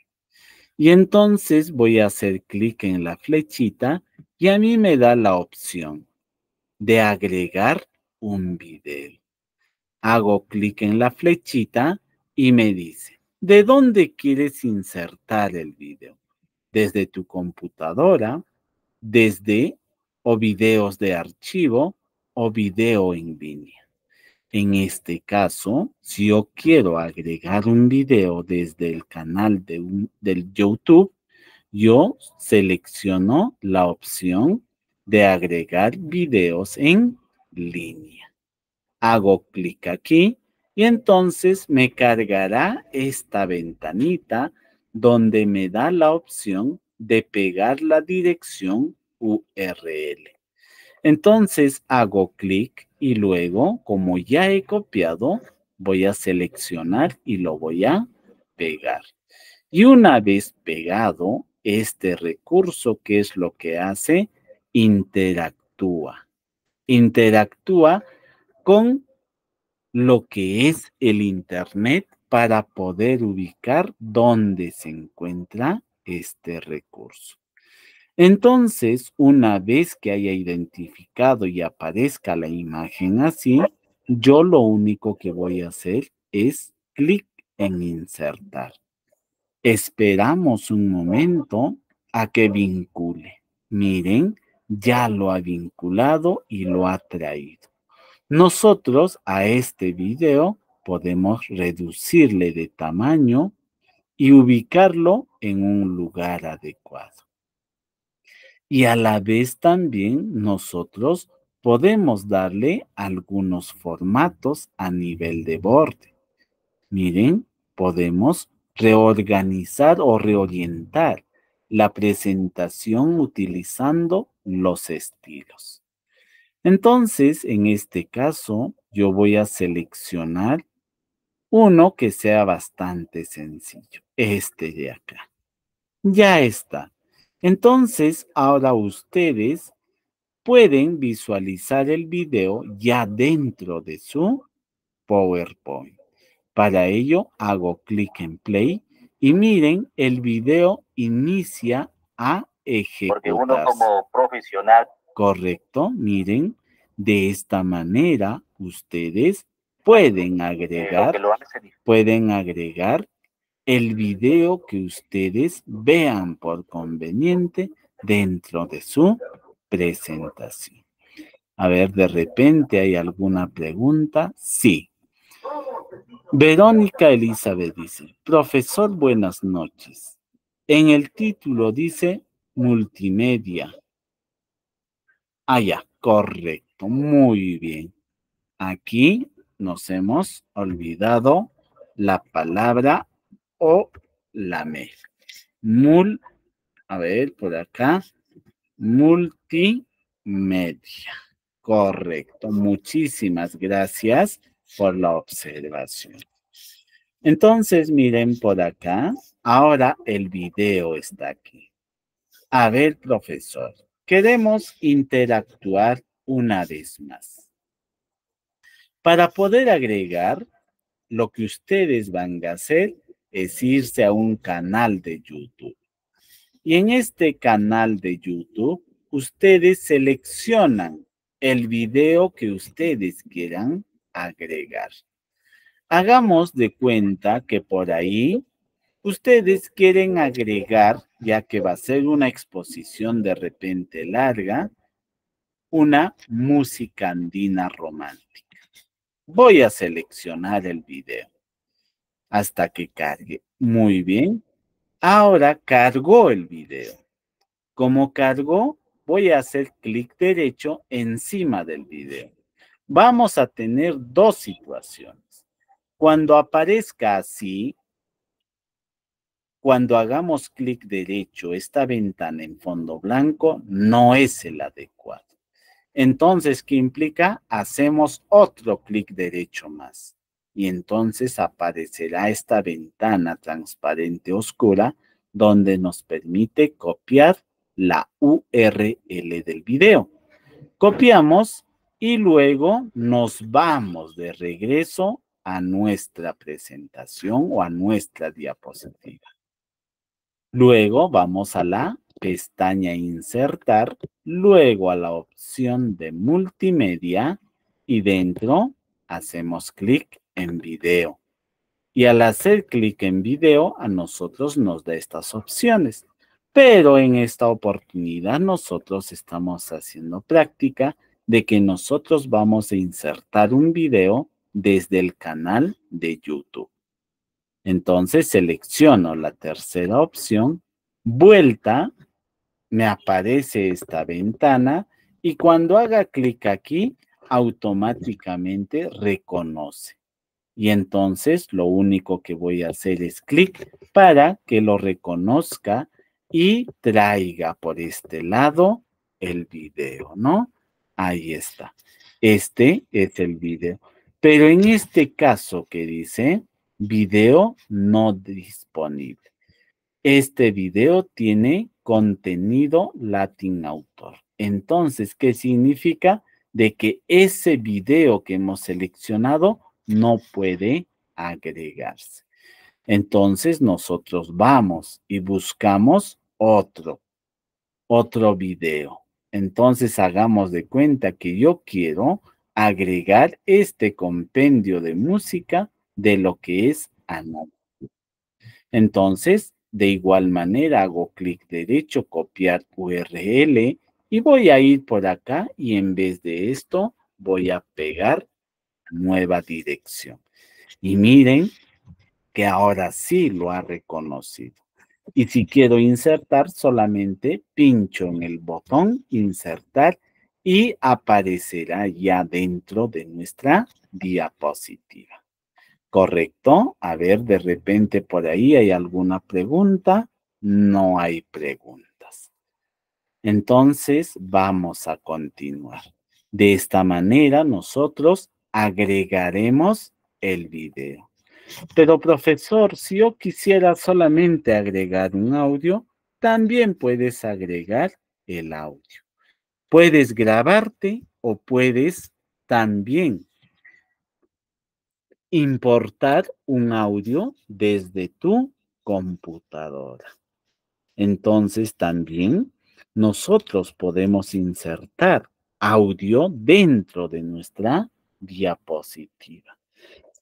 Y entonces voy a hacer clic en la flechita y a mí me da la opción de agregar un video. Hago clic en la flechita y me dice, ¿de dónde quieres insertar el video? ¿Desde tu computadora? ¿Desde o videos de archivo o video en línea? En este caso, si yo quiero agregar un video desde el canal de del YouTube, yo selecciono la opción de agregar videos en línea. Hago clic aquí y entonces me cargará esta ventanita donde me da la opción de pegar la dirección URL. Entonces hago clic y luego, como ya he copiado, voy a seleccionar y lo voy a pegar. Y una vez pegado, este recurso, ¿qué es lo que hace? Interactúa. Interactúa con lo que es el Internet para poder ubicar dónde se encuentra este recurso. Entonces, una vez que haya identificado y aparezca la imagen así, yo lo único que voy a hacer es clic en insertar. Esperamos un momento a que vincule. Miren, ya lo ha vinculado y lo ha traído. Nosotros a este video podemos reducirle de tamaño y ubicarlo en un lugar adecuado y a la vez también nosotros podemos darle algunos formatos a nivel de borde. Miren, podemos reorganizar o reorientar la presentación utilizando los estilos. Entonces, en este caso, yo voy a seleccionar uno que sea bastante sencillo, este de acá. Ya está. Entonces, ahora ustedes pueden visualizar el video ya dentro de su PowerPoint. Para ello, hago clic en play y miren, el video inicia a ejecutar. Porque uno como profesional. Correcto, miren, de esta manera ustedes pueden eh, agregar, pueden agregar el video que ustedes vean por conveniente dentro de su presentación. A ver, de repente hay alguna pregunta. Sí. Verónica Elizabeth dice, profesor, buenas noches. En el título dice multimedia. Ah, ya, correcto, muy bien. Aquí nos hemos olvidado la palabra o media. Mul, a ver, por acá, multimedia. Correcto, muchísimas gracias por la observación. Entonces, miren por acá, ahora el video está aquí. A ver, profesor, queremos interactuar una vez más. Para poder agregar, lo que ustedes van a hacer es irse a un canal de YouTube. Y en este canal de YouTube, ustedes seleccionan el video que ustedes quieran agregar. Hagamos de cuenta que por ahí ustedes quieren agregar, ya que va a ser una exposición de repente larga, una música andina romántica. Voy a seleccionar el video hasta que cargue. Muy bien. Ahora cargó el video. Como cargó, voy a hacer clic derecho encima del video. Vamos a tener dos situaciones. Cuando aparezca así, cuando hagamos clic derecho, esta ventana en fondo blanco no es el adecuado. Entonces, ¿qué implica? Hacemos otro clic derecho más y entonces aparecerá esta ventana transparente oscura donde nos permite copiar la URL del video. Copiamos y luego nos vamos de regreso a nuestra presentación o a nuestra diapositiva. Luego vamos a la pestaña insertar, luego a la opción de multimedia y dentro hacemos clic en video. Y al hacer clic en video, a nosotros nos da estas opciones. Pero en esta oportunidad nosotros estamos haciendo práctica de que nosotros vamos a insertar un video desde el canal de YouTube. Entonces selecciono la tercera opción, vuelta, me aparece esta ventana y cuando haga clic aquí, automáticamente reconoce. Y entonces lo único que voy a hacer es clic para que lo reconozca y traiga por este lado el video, ¿no? Ahí está. Este es el video. Pero en este caso que dice video no disponible. Este video tiene contenido Latin Autor. Entonces, ¿qué significa? De que ese video que hemos seleccionado no puede agregarse. Entonces nosotros vamos y buscamos otro, otro video. Entonces hagamos de cuenta que yo quiero agregar este compendio de música de lo que es anónimo. Entonces, de igual manera hago clic derecho, copiar URL y voy a ir por acá y en vez de esto voy a pegar nueva dirección. Y miren que ahora sí lo ha reconocido. Y si quiero insertar, solamente pincho en el botón insertar y aparecerá ya dentro de nuestra diapositiva. ¿Correcto? A ver, de repente por ahí hay alguna pregunta. No hay preguntas. Entonces, vamos a continuar. De esta manera, nosotros agregaremos el video. Pero profesor, si yo quisiera solamente agregar un audio, también puedes agregar el audio. Puedes grabarte o puedes también importar un audio desde tu computadora. Entonces también nosotros podemos insertar audio dentro de nuestra diapositiva.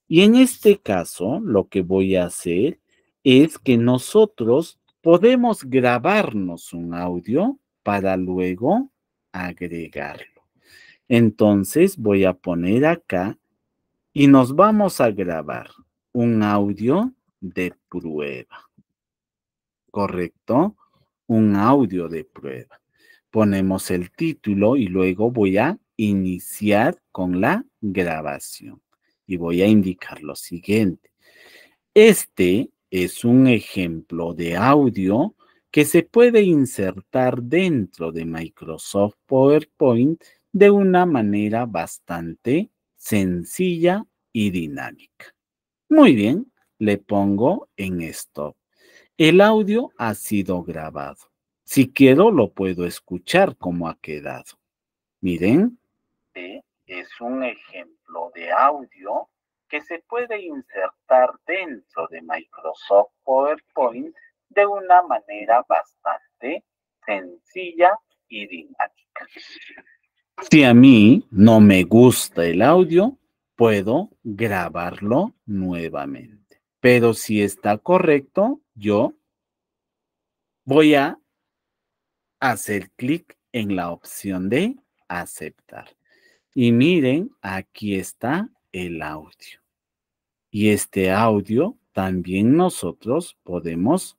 Y en este caso, lo que voy a hacer es que nosotros podemos grabarnos un audio para luego agregarlo. Entonces voy a poner acá y nos vamos a grabar un audio de prueba. ¿Correcto? Un audio de prueba. Ponemos el título y luego voy a iniciar con la grabación. Y voy a indicar lo siguiente. Este es un ejemplo de audio que se puede insertar dentro de Microsoft PowerPoint de una manera bastante sencilla y dinámica. Muy bien, le pongo en stop. El audio ha sido grabado. Si quiero, lo puedo escuchar como ha quedado. Miren es un ejemplo de audio que se puede insertar dentro de Microsoft PowerPoint de una manera bastante sencilla y dinámica. Si a mí no me gusta el audio, puedo grabarlo nuevamente. Pero si está correcto, yo voy a hacer clic en la opción de aceptar. Y miren, aquí está el audio. Y este audio también nosotros podemos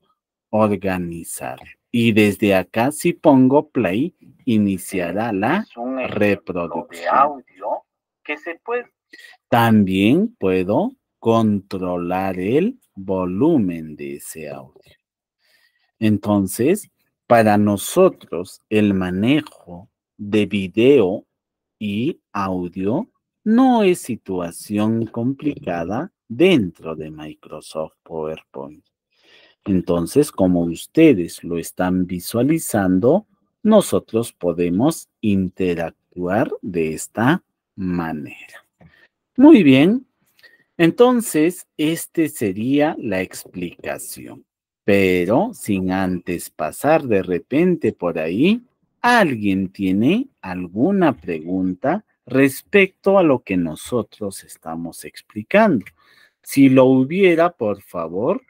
organizar. Y desde acá, si pongo play, iniciará este la reproducción. audio que se puede. También puedo controlar el volumen de ese audio. Entonces, para nosotros, el manejo de video y audio no es situación complicada dentro de Microsoft PowerPoint. Entonces, como ustedes lo están visualizando, nosotros podemos interactuar de esta manera. Muy bien, entonces, esta sería la explicación. Pero sin antes pasar de repente por ahí ¿Alguien tiene alguna pregunta respecto a lo que nosotros estamos explicando? Si lo hubiera, por favor,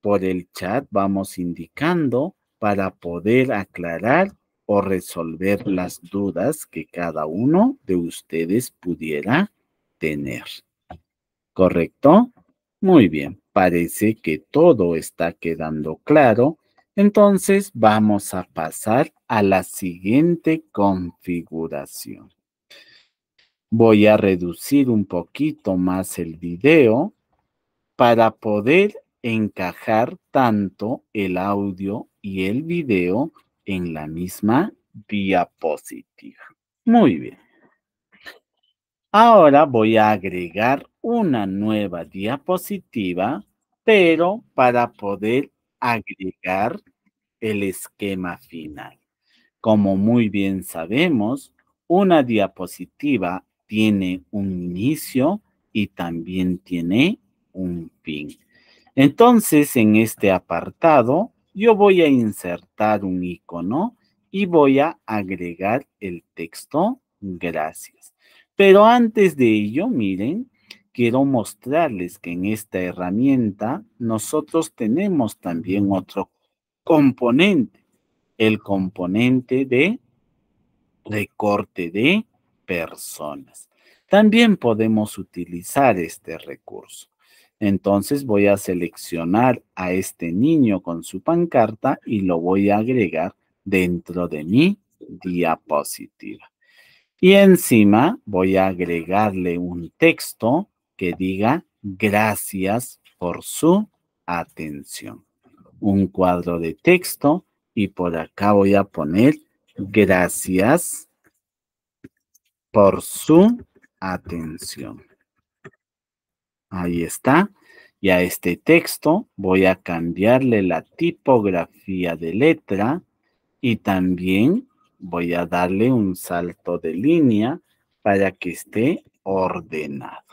por el chat vamos indicando para poder aclarar o resolver las dudas que cada uno de ustedes pudiera tener. ¿Correcto? Muy bien, parece que todo está quedando claro entonces vamos a pasar a la siguiente configuración. Voy a reducir un poquito más el video para poder encajar tanto el audio y el video en la misma diapositiva. Muy bien. Ahora voy a agregar una nueva diapositiva, pero para poder agregar el esquema final. Como muy bien sabemos, una diapositiva tiene un inicio y también tiene un fin. Entonces, en este apartado, yo voy a insertar un icono y voy a agregar el texto gracias. Pero antes de ello, miren, quiero mostrarles que en esta herramienta nosotros tenemos también otro componente, el componente de recorte de personas. También podemos utilizar este recurso. Entonces voy a seleccionar a este niño con su pancarta y lo voy a agregar dentro de mi diapositiva. Y encima voy a agregarle un texto que diga gracias por su atención. Un cuadro de texto y por acá voy a poner gracias por su atención. Ahí está. Y a este texto voy a cambiarle la tipografía de letra y también voy a darle un salto de línea para que esté ordenado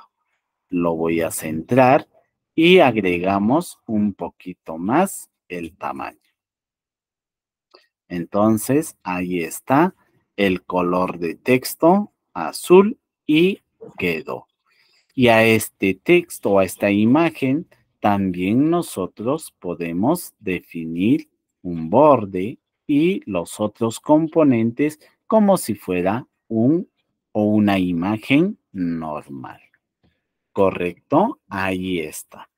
lo voy a centrar y agregamos un poquito más el tamaño. Entonces, ahí está el color de texto azul y quedó. Y a este texto, a esta imagen, también nosotros podemos definir un borde y los otros componentes como si fuera un o una imagen normal. ¿correcto? Ahí está.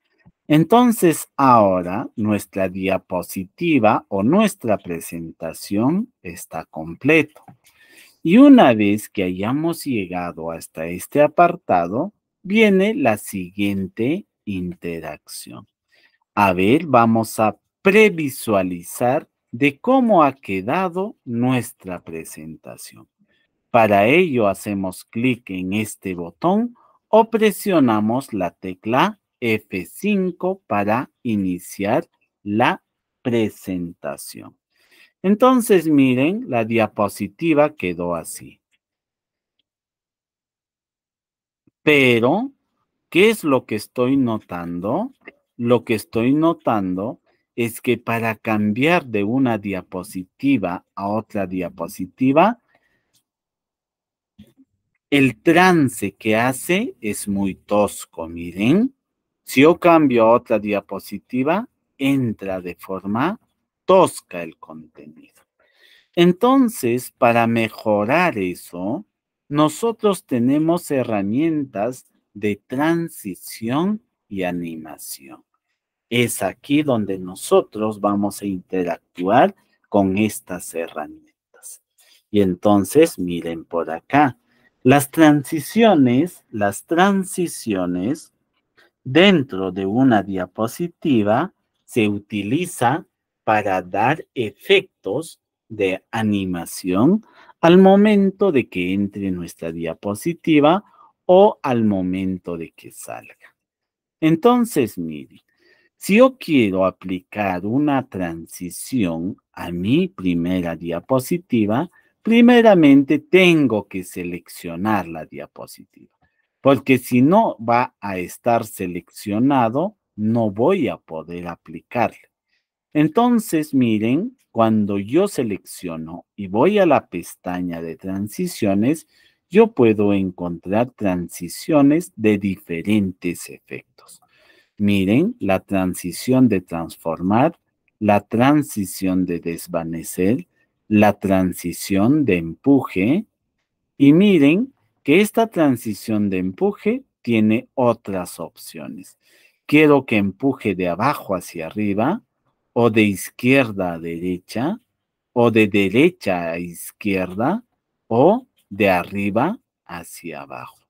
Entonces, ahora nuestra diapositiva o nuestra presentación está completo. Y una vez que hayamos llegado hasta este apartado, viene la siguiente interacción. A ver, vamos a previsualizar de cómo ha quedado nuestra presentación. Para ello hacemos clic en este botón o presionamos la tecla F5 para iniciar la presentación. Entonces, miren, la diapositiva quedó así. Pero, ¿qué es lo que estoy notando? Lo que estoy notando es que para cambiar de una diapositiva a otra diapositiva, el trance que hace es muy tosco, miren. Si yo cambio a otra diapositiva, entra de forma tosca el contenido. Entonces, para mejorar eso, nosotros tenemos herramientas de transición y animación. Es aquí donde nosotros vamos a interactuar con estas herramientas. Y entonces, miren por acá, las transiciones, las transiciones dentro de una diapositiva se utiliza para dar efectos de animación al momento de que entre nuestra diapositiva o al momento de que salga. Entonces, mire, si yo quiero aplicar una transición a mi primera diapositiva, primeramente tengo que seleccionar la diapositiva, porque si no va a estar seleccionado, no voy a poder aplicarle. Entonces, miren, cuando yo selecciono y voy a la pestaña de transiciones, yo puedo encontrar transiciones de diferentes efectos. Miren, la transición de transformar, la transición de desvanecer, la transición de empuje y miren que esta transición de empuje tiene otras opciones. Quiero que empuje de abajo hacia arriba o de izquierda a derecha o de derecha a izquierda o de arriba hacia abajo.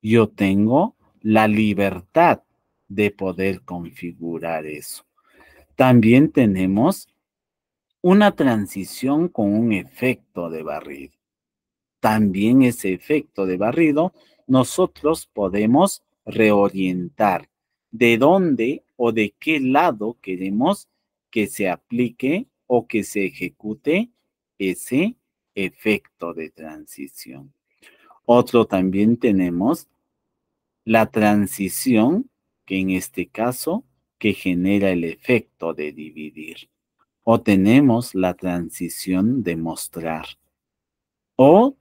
Yo tengo la libertad de poder configurar eso. También tenemos una transición con un efecto de barrido. También ese efecto de barrido nosotros podemos reorientar de dónde o de qué lado queremos que se aplique o que se ejecute ese efecto de transición. Otro también tenemos la transición, que en este caso, que genera el efecto de dividir o tenemos la transición de mostrar o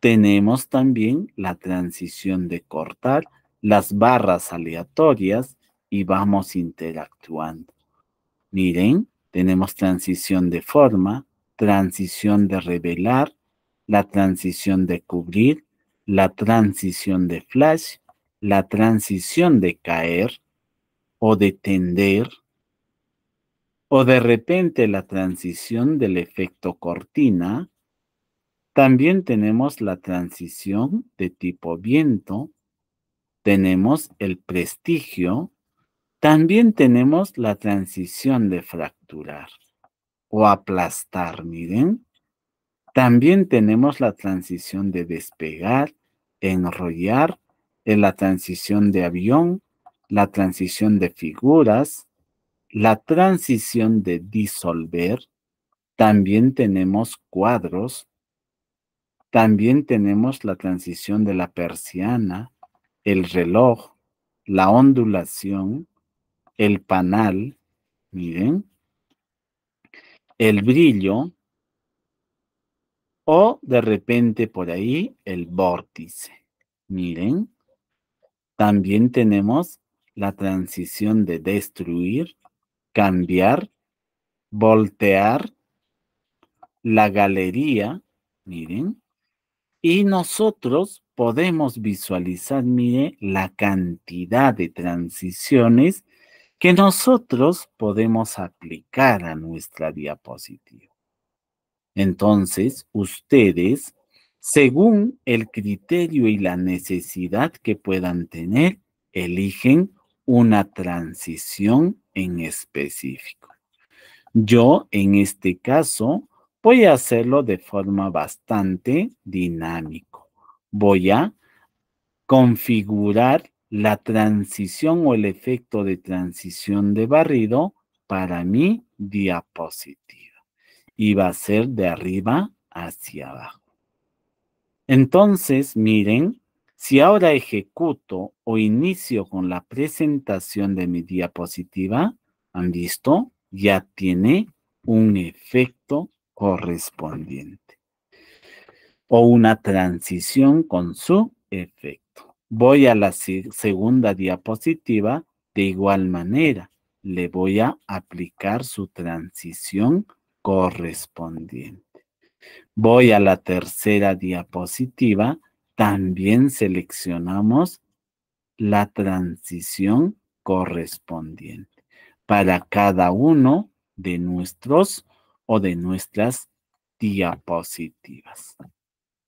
tenemos también la transición de cortar las barras aleatorias y vamos interactuando. Miren, tenemos transición de forma, transición de revelar, la transición de cubrir, la transición de flash, la transición de caer o de tender, o de repente la transición del efecto cortina, también tenemos la transición de tipo viento, tenemos el prestigio, también tenemos la transición de fracturar o aplastar, miren. También tenemos la transición de despegar, enrollar, en eh, la transición de avión, la transición de figuras, la transición de disolver, también tenemos cuadros, también tenemos la transición de la persiana, el reloj, la ondulación, el panal, miren, el brillo, o de repente por ahí el vórtice. Miren, también tenemos la transición de destruir cambiar, voltear la galería, miren, y nosotros podemos visualizar, miren, la cantidad de transiciones que nosotros podemos aplicar a nuestra diapositiva. Entonces, ustedes, según el criterio y la necesidad que puedan tener, eligen una transición en específico. Yo en este caso voy a hacerlo de forma bastante dinámico. Voy a configurar la transición o el efecto de transición de barrido para mi diapositiva. Y va a ser de arriba hacia abajo. Entonces, miren, si ahora ejecuto o inicio con la presentación de mi diapositiva, ¿han visto? Ya tiene un efecto correspondiente o una transición con su efecto. Voy a la segunda diapositiva de igual manera. Le voy a aplicar su transición correspondiente. Voy a la tercera diapositiva también seleccionamos la transición correspondiente para cada uno de nuestros o de nuestras diapositivas.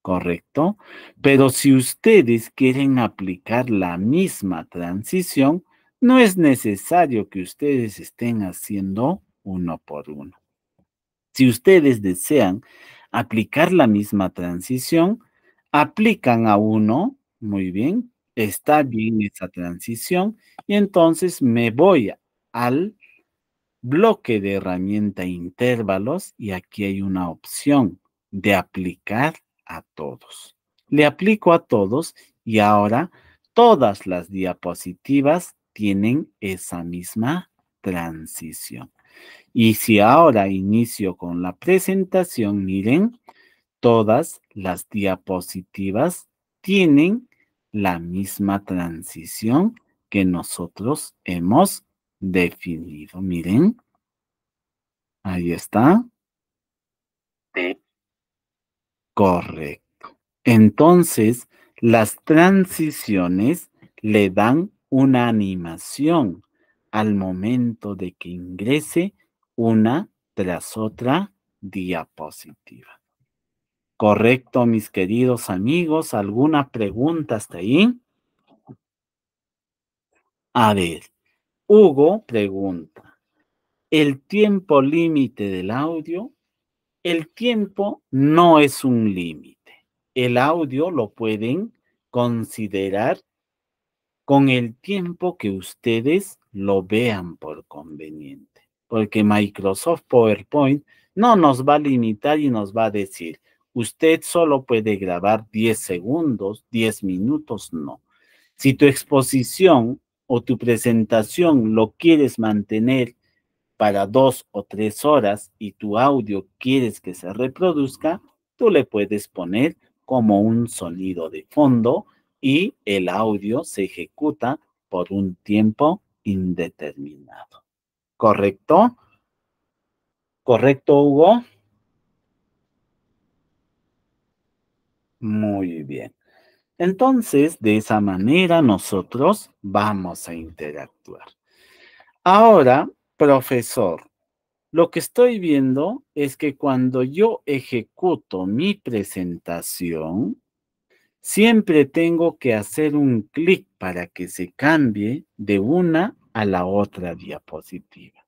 ¿Correcto? Pero si ustedes quieren aplicar la misma transición, no es necesario que ustedes estén haciendo uno por uno. Si ustedes desean aplicar la misma transición, aplican a uno, muy bien, está bien esa transición y entonces me voy al bloque de herramienta intervalos y aquí hay una opción de aplicar a todos. Le aplico a todos y ahora todas las diapositivas tienen esa misma transición. Y si ahora inicio con la presentación, miren, Todas las diapositivas tienen la misma transición que nosotros hemos definido. Miren, ahí está. Correcto. Entonces, las transiciones le dan una animación al momento de que ingrese una tras otra diapositiva. Correcto, mis queridos amigos. ¿Alguna pregunta hasta ahí? A ver, Hugo pregunta, ¿el tiempo límite del audio? El tiempo no es un límite. El audio lo pueden considerar con el tiempo que ustedes lo vean por conveniente, porque Microsoft PowerPoint no nos va a limitar y nos va a decir, Usted solo puede grabar 10 segundos, 10 minutos, no. Si tu exposición o tu presentación lo quieres mantener para dos o tres horas y tu audio quieres que se reproduzca, tú le puedes poner como un sonido de fondo y el audio se ejecuta por un tiempo indeterminado. ¿Correcto? ¿Correcto, Hugo? Muy bien. Entonces, de esa manera nosotros vamos a interactuar. Ahora, profesor, lo que estoy viendo es que cuando yo ejecuto mi presentación, siempre tengo que hacer un clic para que se cambie de una a la otra diapositiva.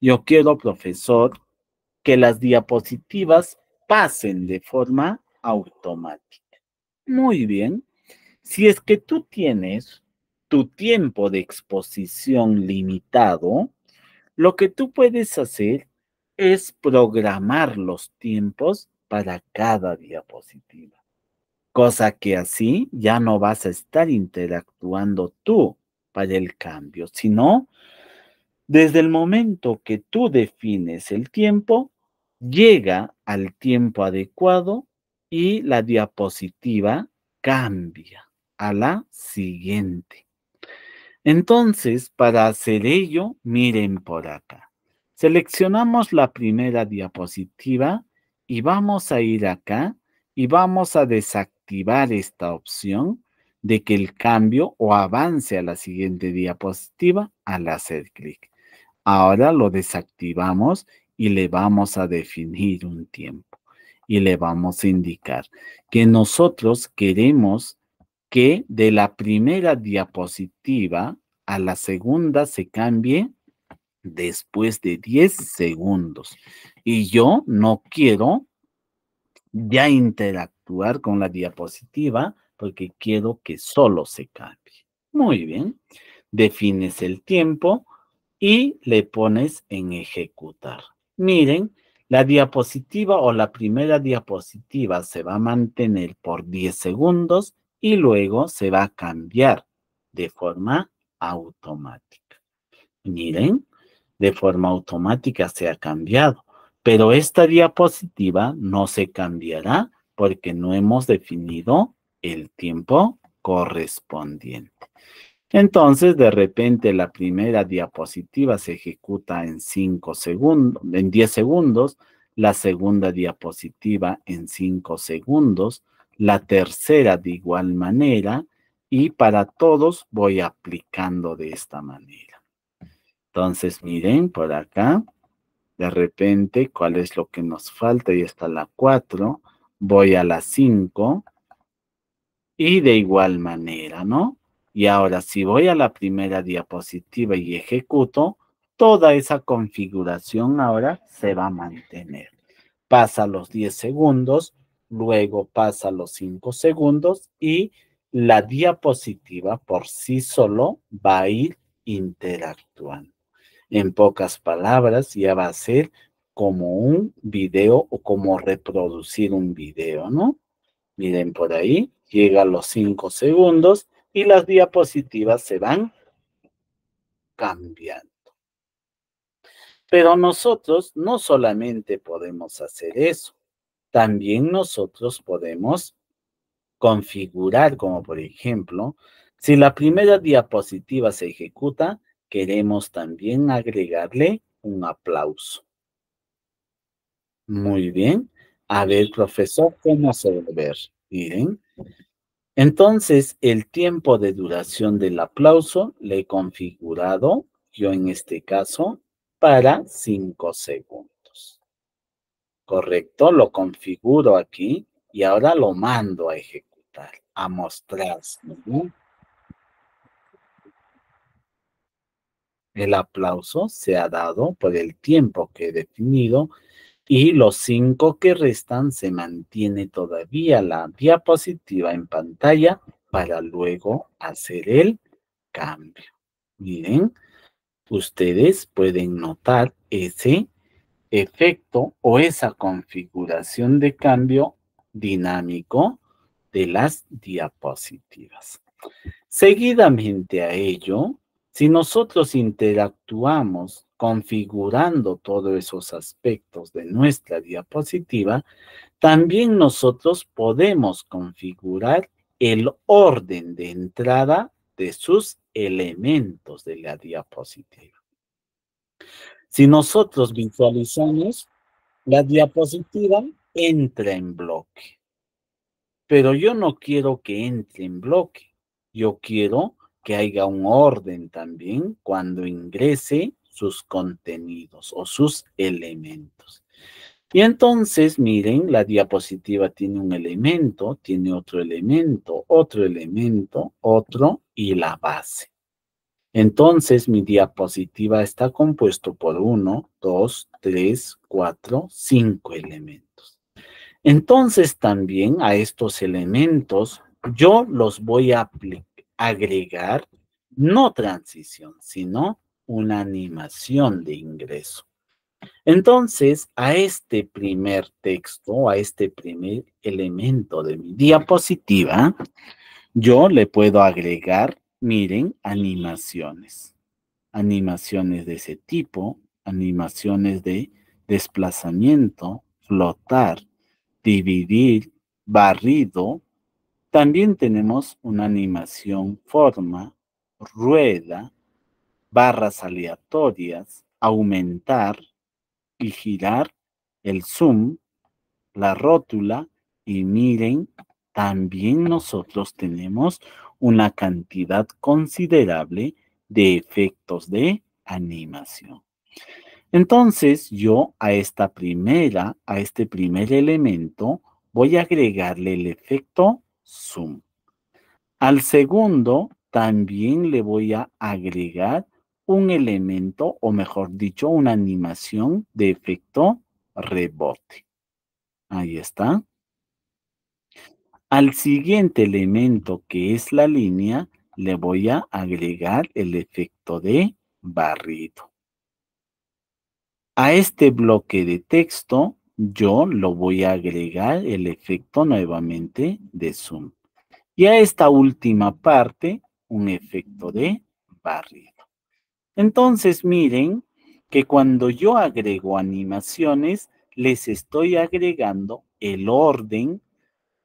Yo quiero, profesor, que las diapositivas pasen de forma automática. Muy bien. Si es que tú tienes tu tiempo de exposición limitado, lo que tú puedes hacer es programar los tiempos para cada diapositiva, cosa que así ya no vas a estar interactuando tú para el cambio, sino desde el momento que tú defines el tiempo, llega al tiempo adecuado y la diapositiva cambia a la siguiente. Entonces, para hacer ello, miren por acá. Seleccionamos la primera diapositiva y vamos a ir acá y vamos a desactivar esta opción de que el cambio o avance a la siguiente diapositiva al hacer clic. Ahora lo desactivamos y le vamos a definir un tiempo y le vamos a indicar que nosotros queremos que de la primera diapositiva a la segunda se cambie después de 10 segundos. Y yo no quiero ya interactuar con la diapositiva porque quiero que solo se cambie. Muy bien. Defines el tiempo y le pones en ejecutar. Miren, la diapositiva o la primera diapositiva se va a mantener por 10 segundos y luego se va a cambiar de forma automática. Miren, de forma automática se ha cambiado, pero esta diapositiva no se cambiará porque no hemos definido el tiempo correspondiente. Entonces, de repente, la primera diapositiva se ejecuta en 5 segundos, en 10 segundos, la segunda diapositiva en 5 segundos, la tercera de igual manera, y para todos voy aplicando de esta manera. Entonces, miren por acá, de repente, cuál es lo que nos falta, y está la 4, voy a la 5, y de igual manera, ¿no? Y ahora si voy a la primera diapositiva y ejecuto, toda esa configuración ahora se va a mantener. Pasa los 10 segundos, luego pasa los 5 segundos y la diapositiva por sí solo va a ir interactuando. En pocas palabras, ya va a ser como un video o como reproducir un video, ¿no? Miren por ahí, llega a los 5 segundos, y las diapositivas se van cambiando. Pero nosotros no solamente podemos hacer eso, también nosotros podemos configurar, como por ejemplo, si la primera diapositiva se ejecuta, queremos también agregarle un aplauso. Muy bien. A ver, profesor, ¿cómo se debe ver? Miren, entonces, el tiempo de duración del aplauso le he configurado, yo en este caso, para 5 segundos. Correcto, lo configuro aquí y ahora lo mando a ejecutar, a mostrar. El aplauso se ha dado por el tiempo que he definido y los cinco que restan se mantiene todavía la diapositiva en pantalla para luego hacer el cambio. Miren, ustedes pueden notar ese efecto o esa configuración de cambio dinámico de las diapositivas. Seguidamente a ello, si nosotros interactuamos configurando todos esos aspectos de nuestra diapositiva, también nosotros podemos configurar el orden de entrada de sus elementos de la diapositiva. Si nosotros visualizamos, la diapositiva entra en bloque. Pero yo no quiero que entre en bloque. Yo quiero que haya un orden también cuando ingrese sus contenidos o sus elementos. Y entonces, miren, la diapositiva tiene un elemento, tiene otro elemento, otro elemento, otro y la base. Entonces, mi diapositiva está compuesto por uno, dos, tres, cuatro, cinco elementos. Entonces, también a estos elementos yo los voy a agregar no transición, sino una animación de ingreso. Entonces, a este primer texto, a este primer elemento de mi diapositiva, yo le puedo agregar, miren, animaciones. Animaciones de ese tipo, animaciones de desplazamiento, flotar, dividir, barrido. También tenemos una animación forma, rueda, barras aleatorias, aumentar y girar el zoom, la rótula y miren, también nosotros tenemos una cantidad considerable de efectos de animación. Entonces yo a esta primera, a este primer elemento, voy a agregarle el efecto zoom. Al segundo también le voy a agregar un elemento, o mejor dicho, una animación de efecto rebote. Ahí está. Al siguiente elemento, que es la línea, le voy a agregar el efecto de barrido. A este bloque de texto, yo lo voy a agregar el efecto nuevamente de zoom. Y a esta última parte, un efecto de barrido. Entonces miren que cuando yo agrego animaciones, les estoy agregando el orden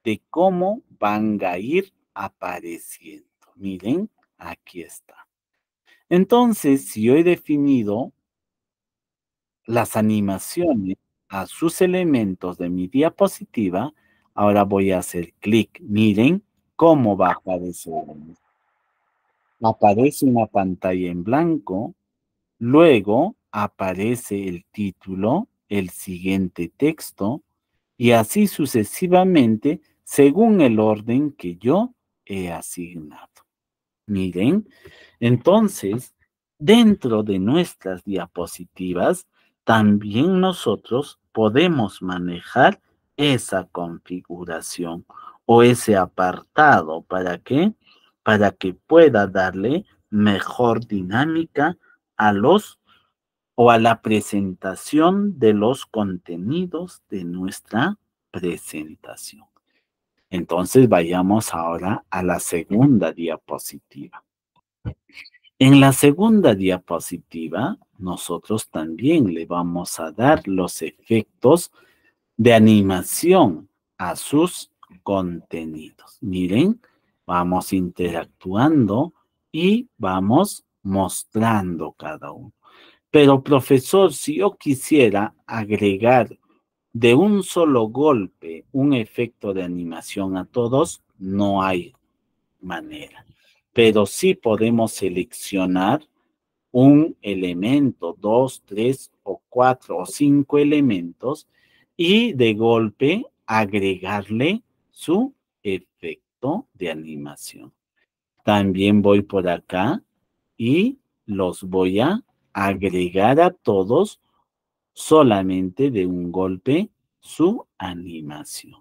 de cómo van a ir apareciendo. Miren, aquí está. Entonces, si yo he definido las animaciones a sus elementos de mi diapositiva, ahora voy a hacer clic. Miren cómo va a aparecer aparece una pantalla en blanco, luego aparece el título, el siguiente texto y así sucesivamente según el orden que yo he asignado. Miren, entonces, dentro de nuestras diapositivas, también nosotros podemos manejar esa configuración o ese apartado para que para que pueda darle mejor dinámica a los o a la presentación de los contenidos de nuestra presentación. Entonces vayamos ahora a la segunda diapositiva. En la segunda diapositiva, nosotros también le vamos a dar los efectos de animación a sus contenidos. Miren, vamos interactuando y vamos mostrando cada uno. Pero profesor, si yo quisiera agregar de un solo golpe un efecto de animación a todos, no hay manera. Pero sí podemos seleccionar un elemento, dos, tres o cuatro o cinco elementos y de golpe agregarle su efecto de animación. También voy por acá y los voy a agregar a todos solamente de un golpe su animación.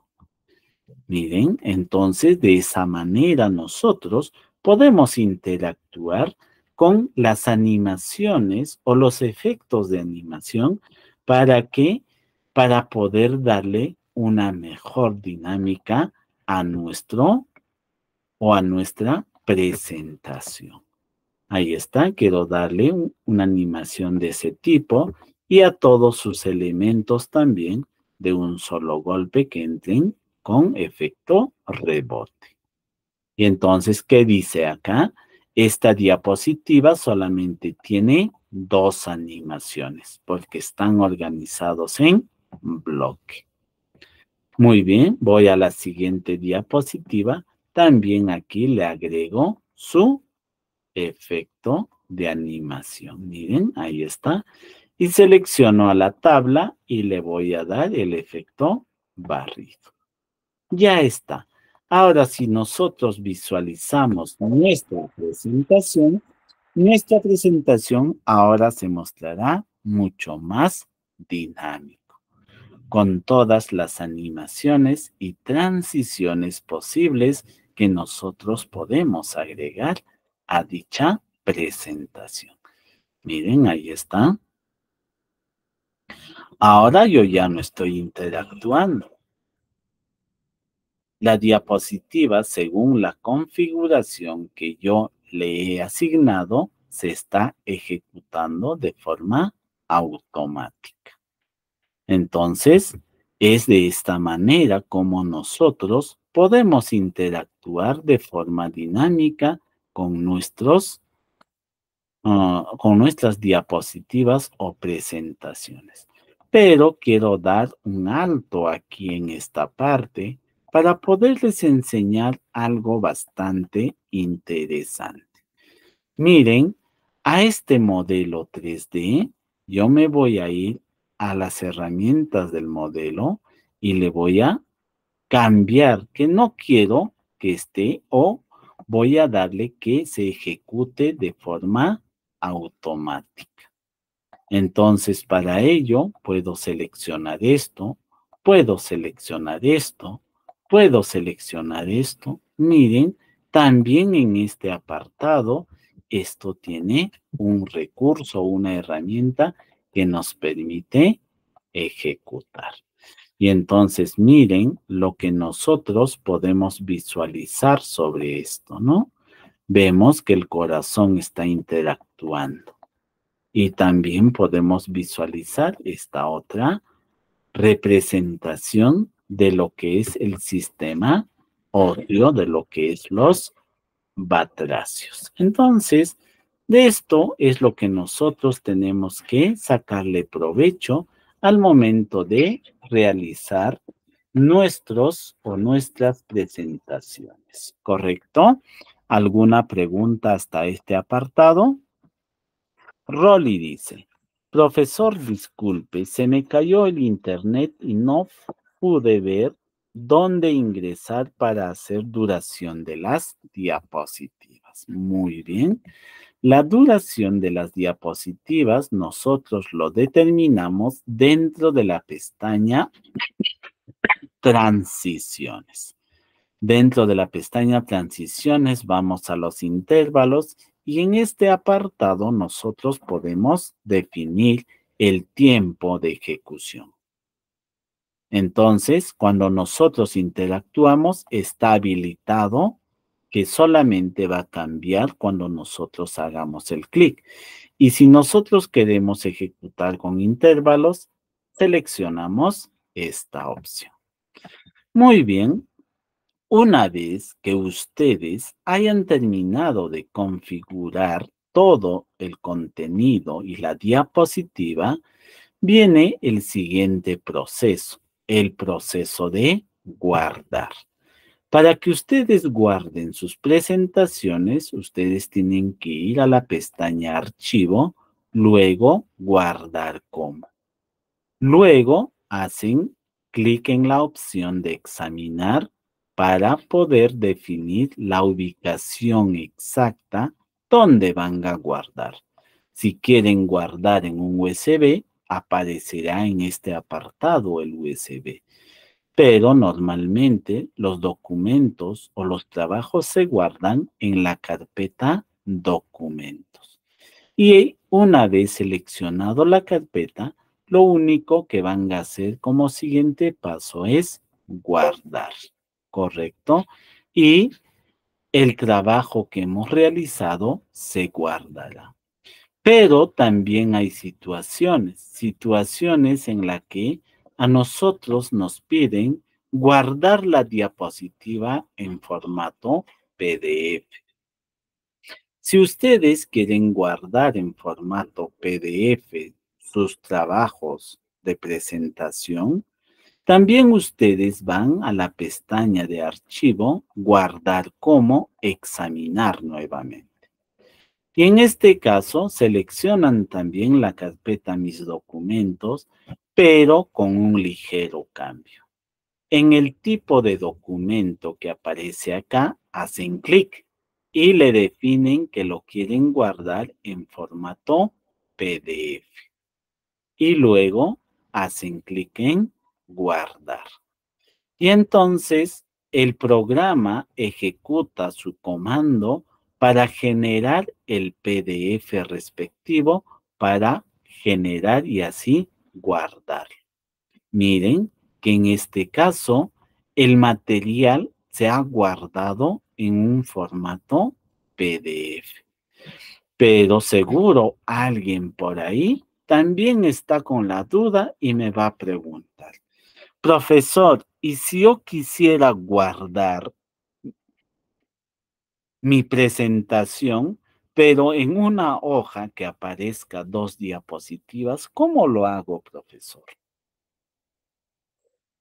Miren, entonces de esa manera nosotros podemos interactuar con las animaciones o los efectos de animación para que para poder darle una mejor dinámica a nuestro o a nuestra presentación. Ahí está, quiero darle una animación de ese tipo y a todos sus elementos también de un solo golpe que entren con efecto rebote. Y entonces, ¿qué dice acá? Esta diapositiva solamente tiene dos animaciones porque están organizados en bloque. Muy bien, voy a la siguiente diapositiva también aquí le agrego su efecto de animación. Miren, ahí está. Y selecciono a la tabla y le voy a dar el efecto barrido. Ya está. Ahora, si nosotros visualizamos nuestra presentación, nuestra presentación ahora se mostrará mucho más dinámico, con todas las animaciones y transiciones posibles que nosotros podemos agregar a dicha presentación. Miren, ahí está. Ahora yo ya no estoy interactuando. La diapositiva, según la configuración que yo le he asignado, se está ejecutando de forma automática. Entonces, es de esta manera como nosotros podemos interactuar de forma dinámica con, nuestros, ah, con nuestras diapositivas o presentaciones. Pero quiero dar un alto aquí en esta parte para poderles enseñar algo bastante interesante. Miren, a este modelo 3D, yo me voy a ir a las herramientas del modelo y le voy a cambiar, que no quiero que esté o voy a darle que se ejecute de forma automática. Entonces, para ello, puedo seleccionar esto, puedo seleccionar esto, puedo seleccionar esto. Miren, también en este apartado, esto tiene un recurso, una herramienta que nos permite ejecutar. Y entonces miren lo que nosotros podemos visualizar sobre esto, ¿no? Vemos que el corazón está interactuando. Y también podemos visualizar esta otra representación de lo que es el sistema óseo, de lo que es los batracios. Entonces, de esto es lo que nosotros tenemos que sacarle provecho al momento de realizar nuestros o nuestras presentaciones, ¿correcto? ¿Alguna pregunta hasta este apartado? Rolly dice, profesor, disculpe, se me cayó el internet y no pude ver dónde ingresar para hacer duración de las diapositivas. Muy bien. La duración de las diapositivas nosotros lo determinamos dentro de la pestaña Transiciones. Dentro de la pestaña Transiciones vamos a los intervalos y en este apartado nosotros podemos definir el tiempo de ejecución. Entonces, cuando nosotros interactuamos, está habilitado que solamente va a cambiar cuando nosotros hagamos el clic. Y si nosotros queremos ejecutar con intervalos, seleccionamos esta opción. Muy bien, una vez que ustedes hayan terminado de configurar todo el contenido y la diapositiva, viene el siguiente proceso, el proceso de guardar. Para que ustedes guarden sus presentaciones, ustedes tienen que ir a la pestaña Archivo, luego Guardar como. Luego hacen clic en la opción de Examinar para poder definir la ubicación exacta donde van a guardar. Si quieren guardar en un USB, aparecerá en este apartado el USB pero normalmente los documentos o los trabajos se guardan en la carpeta documentos. Y una vez seleccionado la carpeta, lo único que van a hacer como siguiente paso es guardar, ¿correcto? Y el trabajo que hemos realizado se guardará. Pero también hay situaciones, situaciones en las que a nosotros nos piden guardar la diapositiva en formato PDF. Si ustedes quieren guardar en formato PDF sus trabajos de presentación, también ustedes van a la pestaña de archivo Guardar como Examinar nuevamente. Y en este caso seleccionan también la carpeta Mis documentos pero con un ligero cambio. En el tipo de documento que aparece acá, hacen clic y le definen que lo quieren guardar en formato PDF. Y luego hacen clic en guardar. Y entonces el programa ejecuta su comando para generar el PDF respectivo para generar y así guardar. Miren que en este caso el material se ha guardado en un formato PDF. Pero seguro alguien por ahí también está con la duda y me va a preguntar, profesor, ¿y si yo quisiera guardar mi presentación pero en una hoja que aparezca dos diapositivas, ¿cómo lo hago, profesor?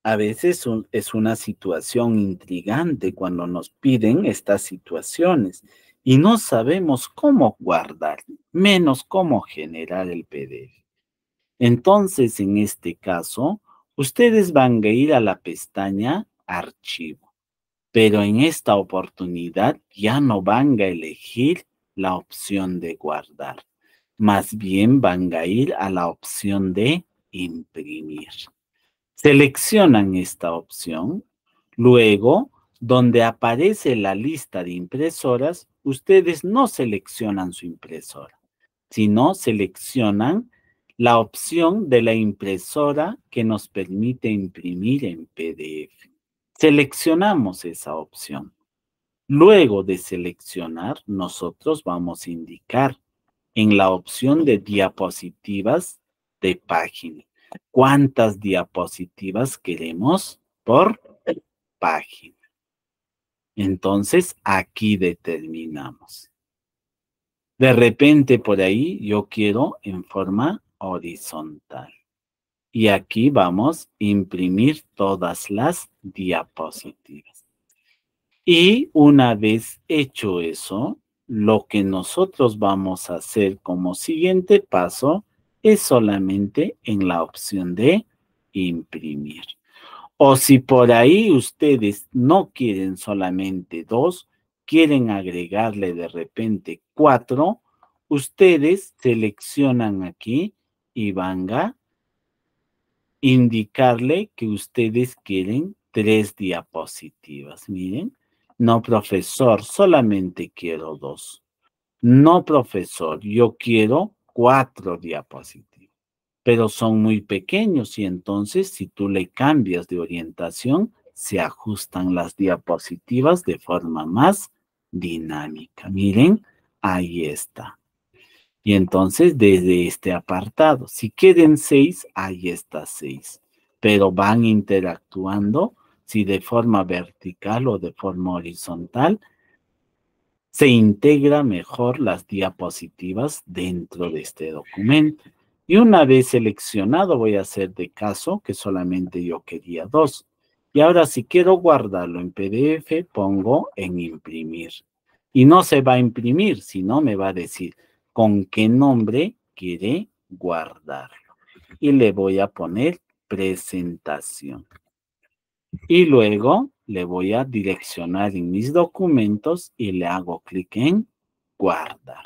A veces es una situación intrigante cuando nos piden estas situaciones y no sabemos cómo guardar, menos cómo generar el PDF. Entonces, en este caso, ustedes van a ir a la pestaña Archivo, pero en esta oportunidad ya no van a elegir la opción de guardar. Más bien van a ir a la opción de imprimir. Seleccionan esta opción. Luego, donde aparece la lista de impresoras, ustedes no seleccionan su impresora, sino seleccionan la opción de la impresora que nos permite imprimir en PDF. Seleccionamos esa opción. Luego de seleccionar, nosotros vamos a indicar en la opción de diapositivas de página cuántas diapositivas queremos por página. Entonces, aquí determinamos. De repente, por ahí, yo quiero en forma horizontal. Y aquí vamos a imprimir todas las diapositivas. Y una vez hecho eso, lo que nosotros vamos a hacer como siguiente paso es solamente en la opción de imprimir. O si por ahí ustedes no quieren solamente dos, quieren agregarle de repente cuatro, ustedes seleccionan aquí y van a indicarle que ustedes quieren tres diapositivas. Miren, no, profesor, solamente quiero dos. No, profesor, yo quiero cuatro diapositivas, pero son muy pequeños y entonces si tú le cambias de orientación, se ajustan las diapositivas de forma más dinámica. Miren, ahí está. Y entonces desde este apartado, si quieren seis, ahí está seis, pero van interactuando si de forma vertical o de forma horizontal, se integra mejor las diapositivas dentro de este documento. Y una vez seleccionado, voy a hacer de caso que solamente yo quería dos. Y ahora si quiero guardarlo en PDF, pongo en imprimir. Y no se va a imprimir, sino me va a decir con qué nombre quiere guardarlo. Y le voy a poner presentación y luego le voy a direccionar en mis documentos y le hago clic en guardar.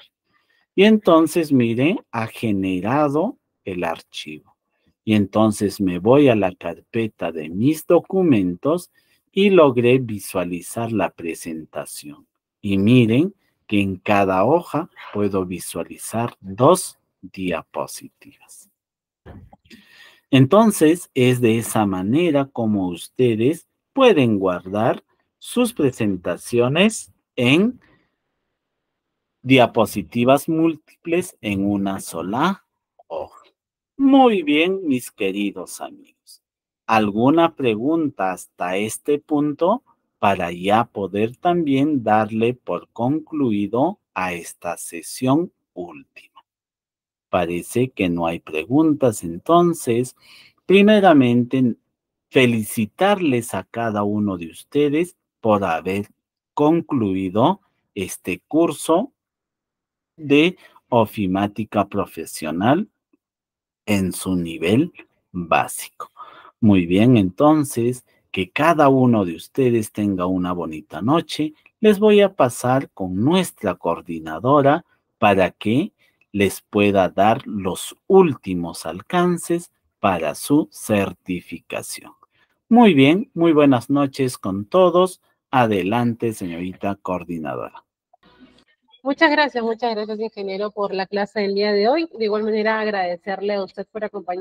Y entonces, mire, ha generado el archivo. Y entonces me voy a la carpeta de mis documentos y logré visualizar la presentación. Y miren que en cada hoja puedo visualizar dos diapositivas. Entonces, es de esa manera como ustedes pueden guardar sus presentaciones en diapositivas múltiples en una sola hoja. Muy bien, mis queridos amigos. ¿Alguna pregunta hasta este punto para ya poder también darle por concluido a esta sesión última? Parece que no hay preguntas. Entonces, primeramente, felicitarles a cada uno de ustedes por haber concluido este curso de ofimática profesional en su nivel básico. Muy bien, entonces, que cada uno de ustedes tenga una bonita noche. Les voy a pasar con nuestra coordinadora para que les pueda dar los últimos alcances para su certificación. Muy bien, muy buenas noches con todos. Adelante, señorita coordinadora. Muchas gracias, muchas gracias, ingeniero, por la clase del día de hoy. De igual manera, agradecerle a usted por acompañarnos.